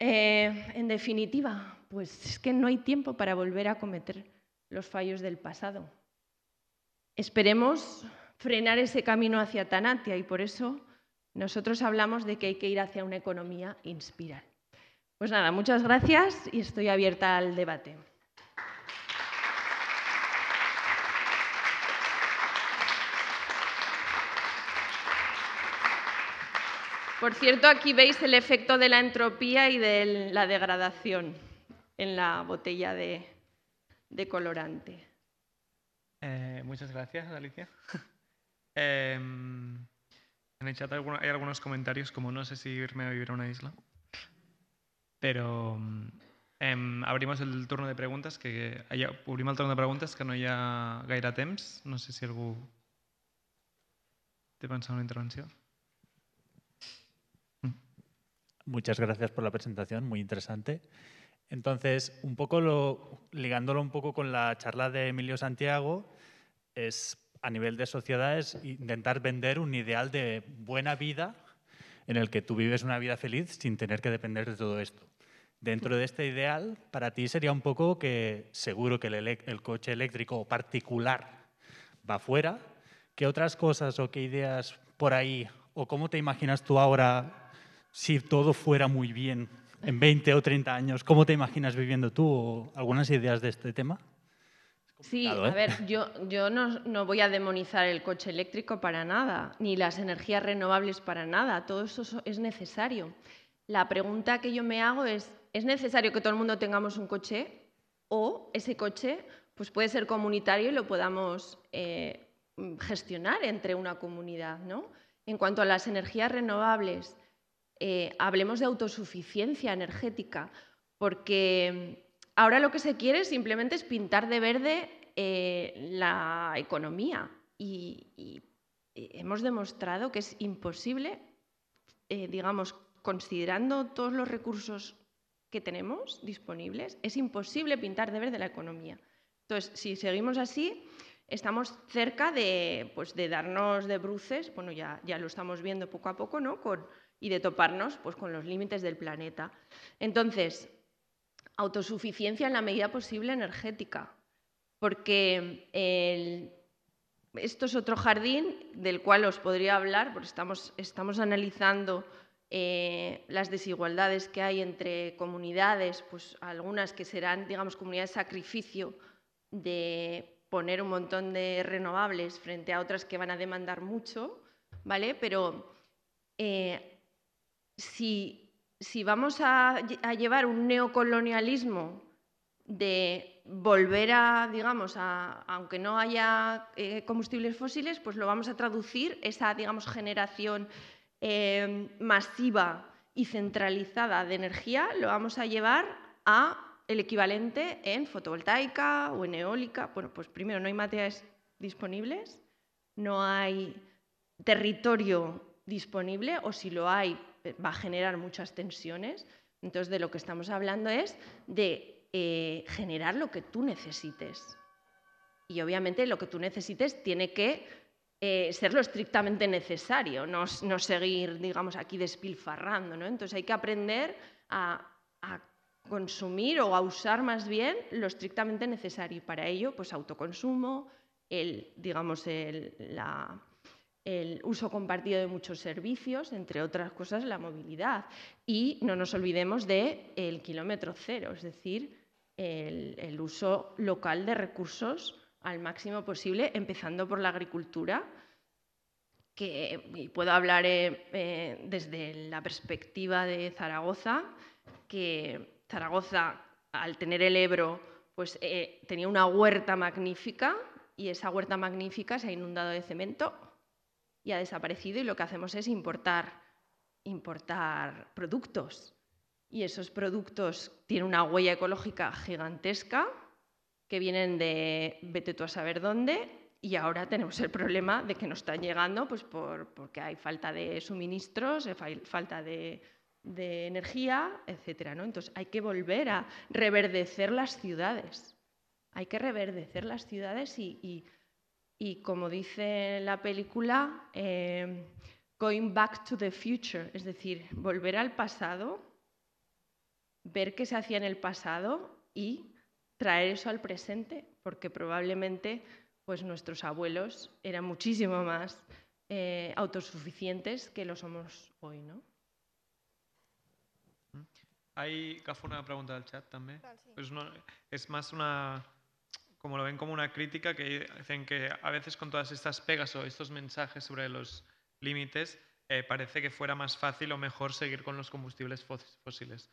Eh, en definitiva, pues es que no hay tiempo para volver a cometer los fallos del pasado. Esperemos frenar ese camino hacia Tanatia y por eso nosotros hablamos de que hay que ir hacia una economía inspirada. Pues nada, muchas gracias y estoy abierta al debate. Por cierto, aquí veis el efecto de la entropía y de la degradación en la botella de, colorante. Eh, muchas gracias, Alicia. Em, en el chat hay algunos comentarios como no sé si irme a vivir a una isla. Pero em, abrimos el turno de preguntas, que el turno de preguntas, que no haya gaira temps. No sé si te te pensat una intervención. Mm. Muchas gracias por la presentación, muy interesante. Entonces, un poco lo, ligándolo un poco con la charla de Emilio Santiago, es a nivel de sociedades intentar vender un ideal de buena vida en el que tú vives una vida feliz sin tener que depender de todo esto. Dentro de este ideal, para ti sería un poco que seguro que el, coche eléctrico particular va fuera. ¿Qué otras cosas o qué ideas por ahí o cómo te imaginas tú ahora si todo fuera muy bien en 20 o 30 años? ¿Cómo te imaginas viviendo tú o algunas ideas de este tema? sí, a ¿eh? ver, yo, yo no, no, voy a demonizar el coche eléctrico para nada, ni las energías renovables para nada, todo eso es necesario. La pregunta que yo me hago es, ¿es necesario que todo el mundo tengamos un coche? O ese coche pues puede ser comunitario y lo podamos eh, gestionar entre una comunidad. ¿no? En cuanto a las energías renovables, eh, hablemos de autosuficiencia energética, porque mm, ahora lo que se quiere simplemente es pintar de verde eh, la economía y, y, hemos demostrado que es imposible, digamos, considerando todos los recursos que tenemos disponibles, es imposible pintar de verde la economía. Entonces, si seguimos así, estamos cerca de, pues, de darnos de bruces, bueno, ya, ya lo estamos viendo poco a poco, ¿no? Con, y de toparnos pues, con los límites del planeta. Entonces, autosuficiencia en la medida posible energética, porque esto es otro jardín del cual os podría hablar, porque estamos, estamos analizando eh, las desigualdades que hay entre comunidades, pues algunas que serán, digamos, comunidades sacrificio de poner un montón de renovables frente a otras que van a demandar mucho, ¿vale? Pero eh, si, vamos a, llevar un neocolonialismo de volver a, digamos, aunque no haya eh, combustibles fósiles, pues lo vamos a traducir, esa, digamos, generación Em, masiva y centralizada de energía, lo vamos a llevar a el equivalente en fotovoltaica o en eólica. Bueno, pues primero no hay materias disponibles, no hay territorio disponible o si lo hay va a generar muchas tensiones. Entonces de lo que estamos hablando es de eh, generar lo que tú necesites. Y obviamente lo que tú necesites tiene que eh, ser lo estrictamente necesario, no, seguir, digamos, aquí despilfarrando. Entonces hay que aprender a, consumir o a usar más bien lo estrictamente necesario. Y para ello, pues autoconsumo, el, digamos, el, uso compartido de muchos servicios, entre otras cosas la movilidad. Y no nos olvidemos del el kilómetro cero, es decir, el, el uso local de recursos al máximo posible, empezando por la agricultura, que puedo hablar eh, eh, desde la perspectiva de Zaragoza, que Zaragoza, al tener el Ebro, pues eh, tenía una huerta magnífica y esa huerta magnífica se ha inundado de cemento y ha desaparecido y lo que hacemos es importar, importar productos. Y esos productos tienen una huella ecológica gigantesca que vienen de vete tú a saber dónde y ahora tenemos el problema de que no están llegando pues porque hay falta de suministros, eh, falta de, energía, etc. ¿no? Entonces hay que volver a reverdecer las ciudades. Hay que reverdecer las ciudades y, como dice la película, em, going back to the future, es decir, volver al pasado, ver qué se hacía en el pasado y traer eso al presente, porque probablemente pues, nuestros abuelos eran muchísimo más eh, autosuficientes que lo somos hoy, ¿no? Hay, una pregunta del chat también. Ah, es más una, como lo ven como una crítica, que dicen que a veces con todas estas pegas o estos mensajes sobre los límites, eh, parece que fuera más fácil o mejor seguir con los combustibles fósiles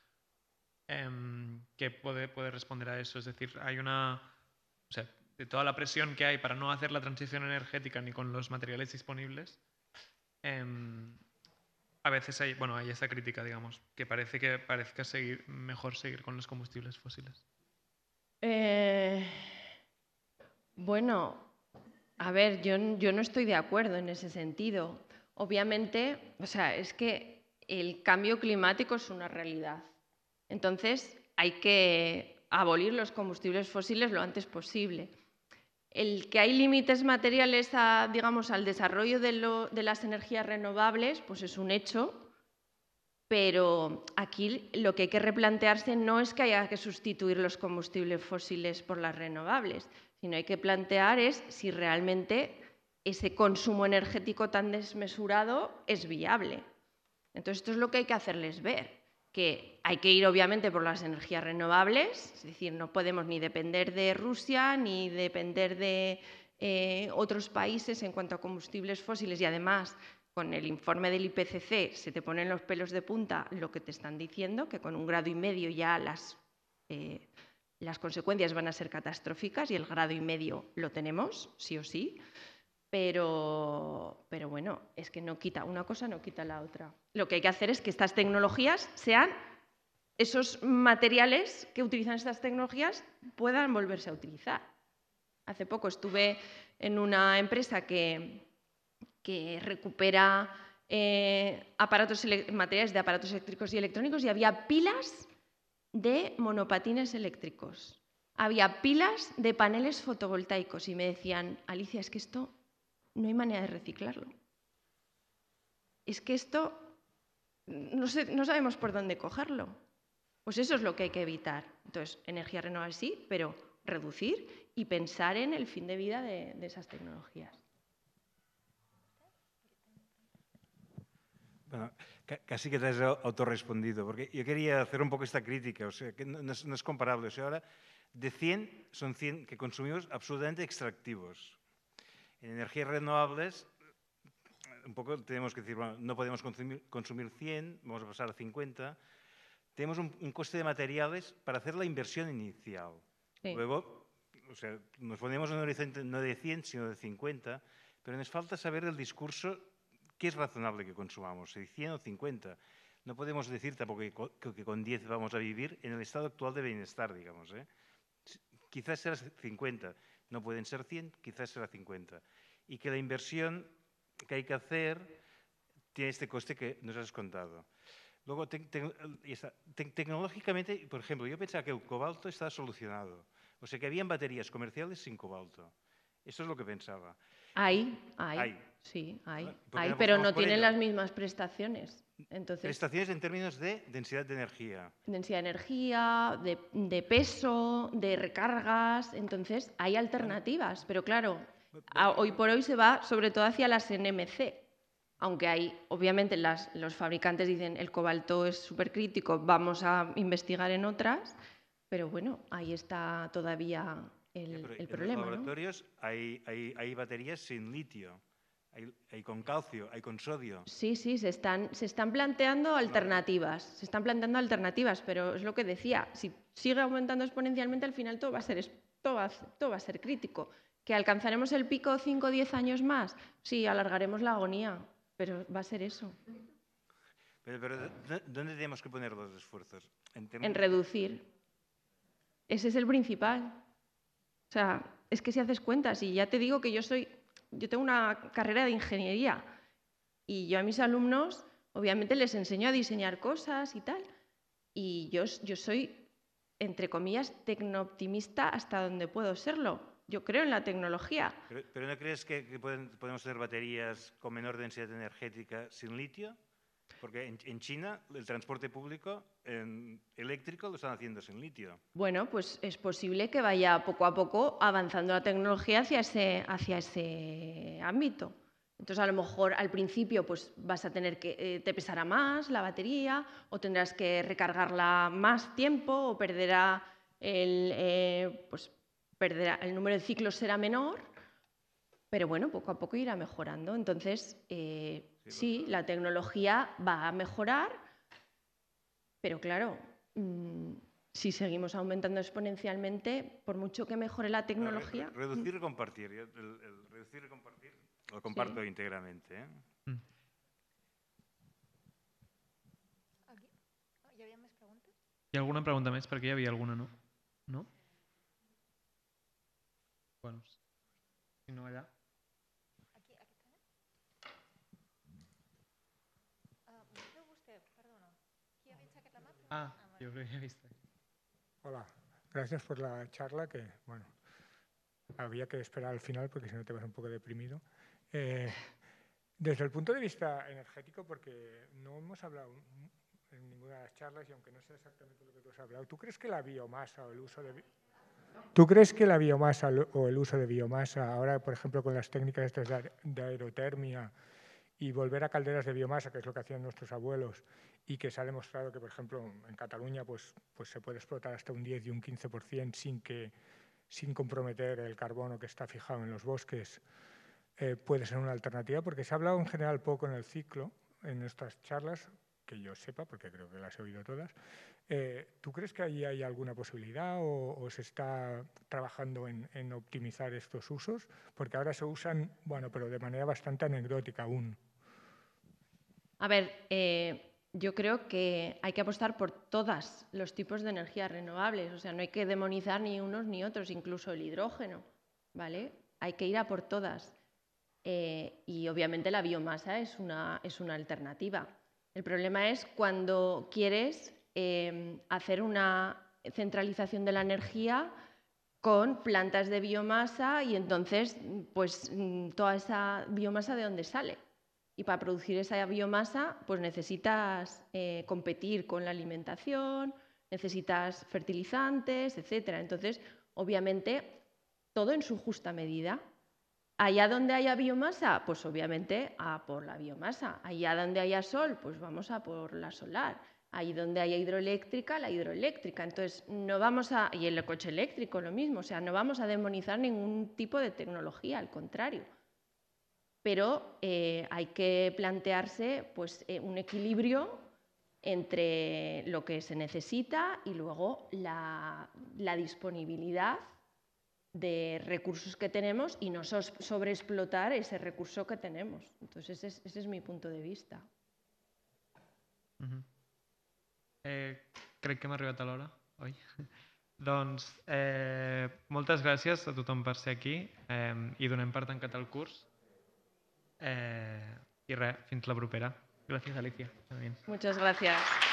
eh, que puede, puede responder a eso. Es decir, hay una... O sea, de toda la presión que hay para no hacer la transición energética ni con los materiales disponibles, em, a veces hay, bueno, hay esta crítica, digamos, que parece que parezca seguir, mejor seguir con los combustibles fósiles. Eh, bueno, a ver, yo, yo no estoy de acuerdo en ese sentido. Obviamente, o sea, es que el cambio climático es una realidad. Entonces, hay que abolir los combustibles fósiles lo antes posible. El que hay límites materiales al desarrollo de, las energías renovables, pues es un hecho, pero aquí lo que hay que replantearse no es que haya que sustituir los combustibles fósiles por las renovables, sino hay que plantear es si realmente ese consumo energético tan desmesurado es viable. Entonces, esto es lo que hay que hacerles ver que hay que ir obviamente por las energías renovables, es decir, no podemos ni depender de Rusia ni depender de eh, otros países en cuanto a combustibles fósiles y además con el informe del IPCC se te ponen los pelos de punta lo que te están diciendo, que con un grado y medio ya las, eh, las consecuencias van a ser catastróficas y el grado y medio lo tenemos, sí o sí. Pero, bueno, es que no quita, una cosa no quita la otra. Lo que hay que hacer es que estas tecnologías sean, esos materiales que utilizan estas tecnologías puedan volverse a utilizar. Hace poco estuve en una empresa que, recupera eh, materiales de aparatos eléctricos y electrónicos y había pilas de monopatines eléctricos. Había pilas de paneles fotovoltaicos y me decían, Alicia, es que esto no hay manera de reciclarlo. Es que esto no, sabemos por dónde cogerlo. Pues eso es lo que hay que evitar. Entonces, energía renovable sí, pero reducir y pensar en el fin de vida de, esas tecnologías. Bueno, casi que te has autorrespondido, porque yo quería hacer un poco esta crítica, o sea, que no es, comparable. O ahora de 100 son 100 que consumimos absolutamente extractivos. En energías renovables, un poco tenemos que decir, no podemos consumir, 100, vamos a pasar a 50. Tenemos un, coste de materiales para hacer la inversión inicial. Luego, o sea, nos ponemos en un horizonte no de 100, sino de 50, pero nos falta saber el discurso qué es razonable que consumamos, si 100 o 50. No podemos decir tampoco que, con 10 vamos a vivir en el estado actual de bienestar, digamos. ¿eh? Quizás sea 50, no pueden ser 100, quizás será 50. Y que la inversión que hay que hacer tiene este coste que nos has contado. Luego, tecnológicamente, por ejemplo, yo pensaba que el cobalto estaba solucionado. O sea, que habían baterías comerciales sin cobalto. Eso es lo que pensaba. Hay, hay. Sí, hay. pero no tienen las mismas prestaciones. Entonces, prestaciones en términos de densidad de energía. Densidad de energía, de, peso, de recargas. Entonces, hay alternativas, pero claro, hoy por hoy se va sobre todo hacia las NMC, aunque hay, obviamente, los fabricantes dicen el cobalto es súper crítico, vamos a investigar en otras, pero bueno, ahí está todavía el, problema. En los laboratorios hay baterías sin litio hay, con calcio, hay con sodio. Sí, sí, se están, se están planteando alternativas, se están planteando alternativas, pero es lo que decía, si sigue aumentando exponencialmente, al final todo va a ser, todo a ser crítico. ¿Que alcanzaremos el pico 5 o 10 años más? Sí, alargaremos la agonía, pero va a ser eso. Pero, ¿dónde tenemos que poner los esfuerzos? en reducir. Ese es el principal. O sea, es que si haces cuentas, y ya te digo que yo soy yo tengo una carrera de ingeniería y yo a mis alumnos, obviamente, les enseño a diseñar cosas y tal. Y yo, soy, entre comillas, tecnooptimista hasta donde puedo serlo. Yo creo en la tecnología. ¿Pero, no crees que, podemos hacer baterías con menor densidad energética sin litio? Porque en, China el transporte público eléctrico lo están haciendo sin litio. Bueno, pues es posible que vaya poco a poco avanzando la tecnología hacia ese, hacia ese ámbito. Entonces, a lo mejor al principio pues, vas a tener que, eh, te pesará más la batería o tendrás que recargarla más tiempo o perderá el, eh, pues, perderá, el número de ciclos será menor, pero bueno, poco a poco irá mejorando. Entonces, eh, Sí, la tecnología va a mejorar, pero claro, mm, si seguimos aumentando exponencialmente, por mucho que mejore la tecnología... Mm. reducir y compartir. reducir y compartir lo comparto íntegramente. ¿eh? Mm. ¿Y alguna pregunta más? Porque ya había alguna, no? No? Bueno, si no allà... Ah, Hola, gracias por la charla que, bueno, había que esperar al final porque si no te vas un poco deprimido. Eh, desde el punto de vista energético, porque no hemos hablado en ninguna de las charlas y aunque no sé exactamente lo que tú has hablado, ¿tú crees que la biomasa o el uso de... ¿Tú crees que la biomasa o el uso de biomasa, ahora por ejemplo con las técnicas estas de aerotermia, y volver a calderas de biomasa, que es lo que hacían nuestros abuelos y que se ha demostrado que, por ejemplo, en Cataluña pues, pues se puede explotar hasta un 10 y un 15% sin, que, sin comprometer el carbono que está fijado en los bosques, eh, puede ser una alternativa, porque se ha hablado en general poco en el ciclo, en nuestras charlas, que yo sepa, porque creo que las he oído todas. Eh, ¿Tú crees que ahí hay alguna posibilidad o, se está trabajando en, en optimizar estos usos? Porque ahora se usan, bueno, pero de manera bastante anecdótica aún. A ver, eh, yo creo que hay que apostar por todos los tipos de energías renovables, o sea, no hay que demonizar ni unos ni otros, incluso el hidrógeno, ¿vale? Hay que ir a por todas. Eh, y obviamente la biomasa es una, es una alternativa. El problema es cuando quieres em, hacer una centralización de la energía con plantas de biomasa y entonces, pues, mm, toda esa biomasa de dónde sale. Y para producir esa biomasa, pues necesitas eh, competir con la alimentación, necesitas fertilizantes, etc. Entonces, obviamente, todo en su justa medida. Allá donde haya biomasa, pues obviamente a por la biomasa. Allá donde haya sol, pues vamos a por la solar. Ahí donde haya hidroeléctrica, la hidroeléctrica. Entonces, no vamos a. Y el coche eléctrico, lo mismo. O sea, no vamos a demonizar ningún tipo de tecnología, al contrario. pero eh, hay que plantearse pues, eh, un equilibrio entre lo que se necesita y luego la, la disponibilidad de recursos que tenemos y no sobreexplotar ese recurso que tenemos. Entonces, ese es, ese es mi punto de vista. Uh -huh. eh, crec que hem arribat a l'hora, oi? doncs, eh, moltes gràcies a tothom per ser aquí eh, i donem per tancat el curs. eh, de la Brupera. Gracias, Alicia. Muchas gracias.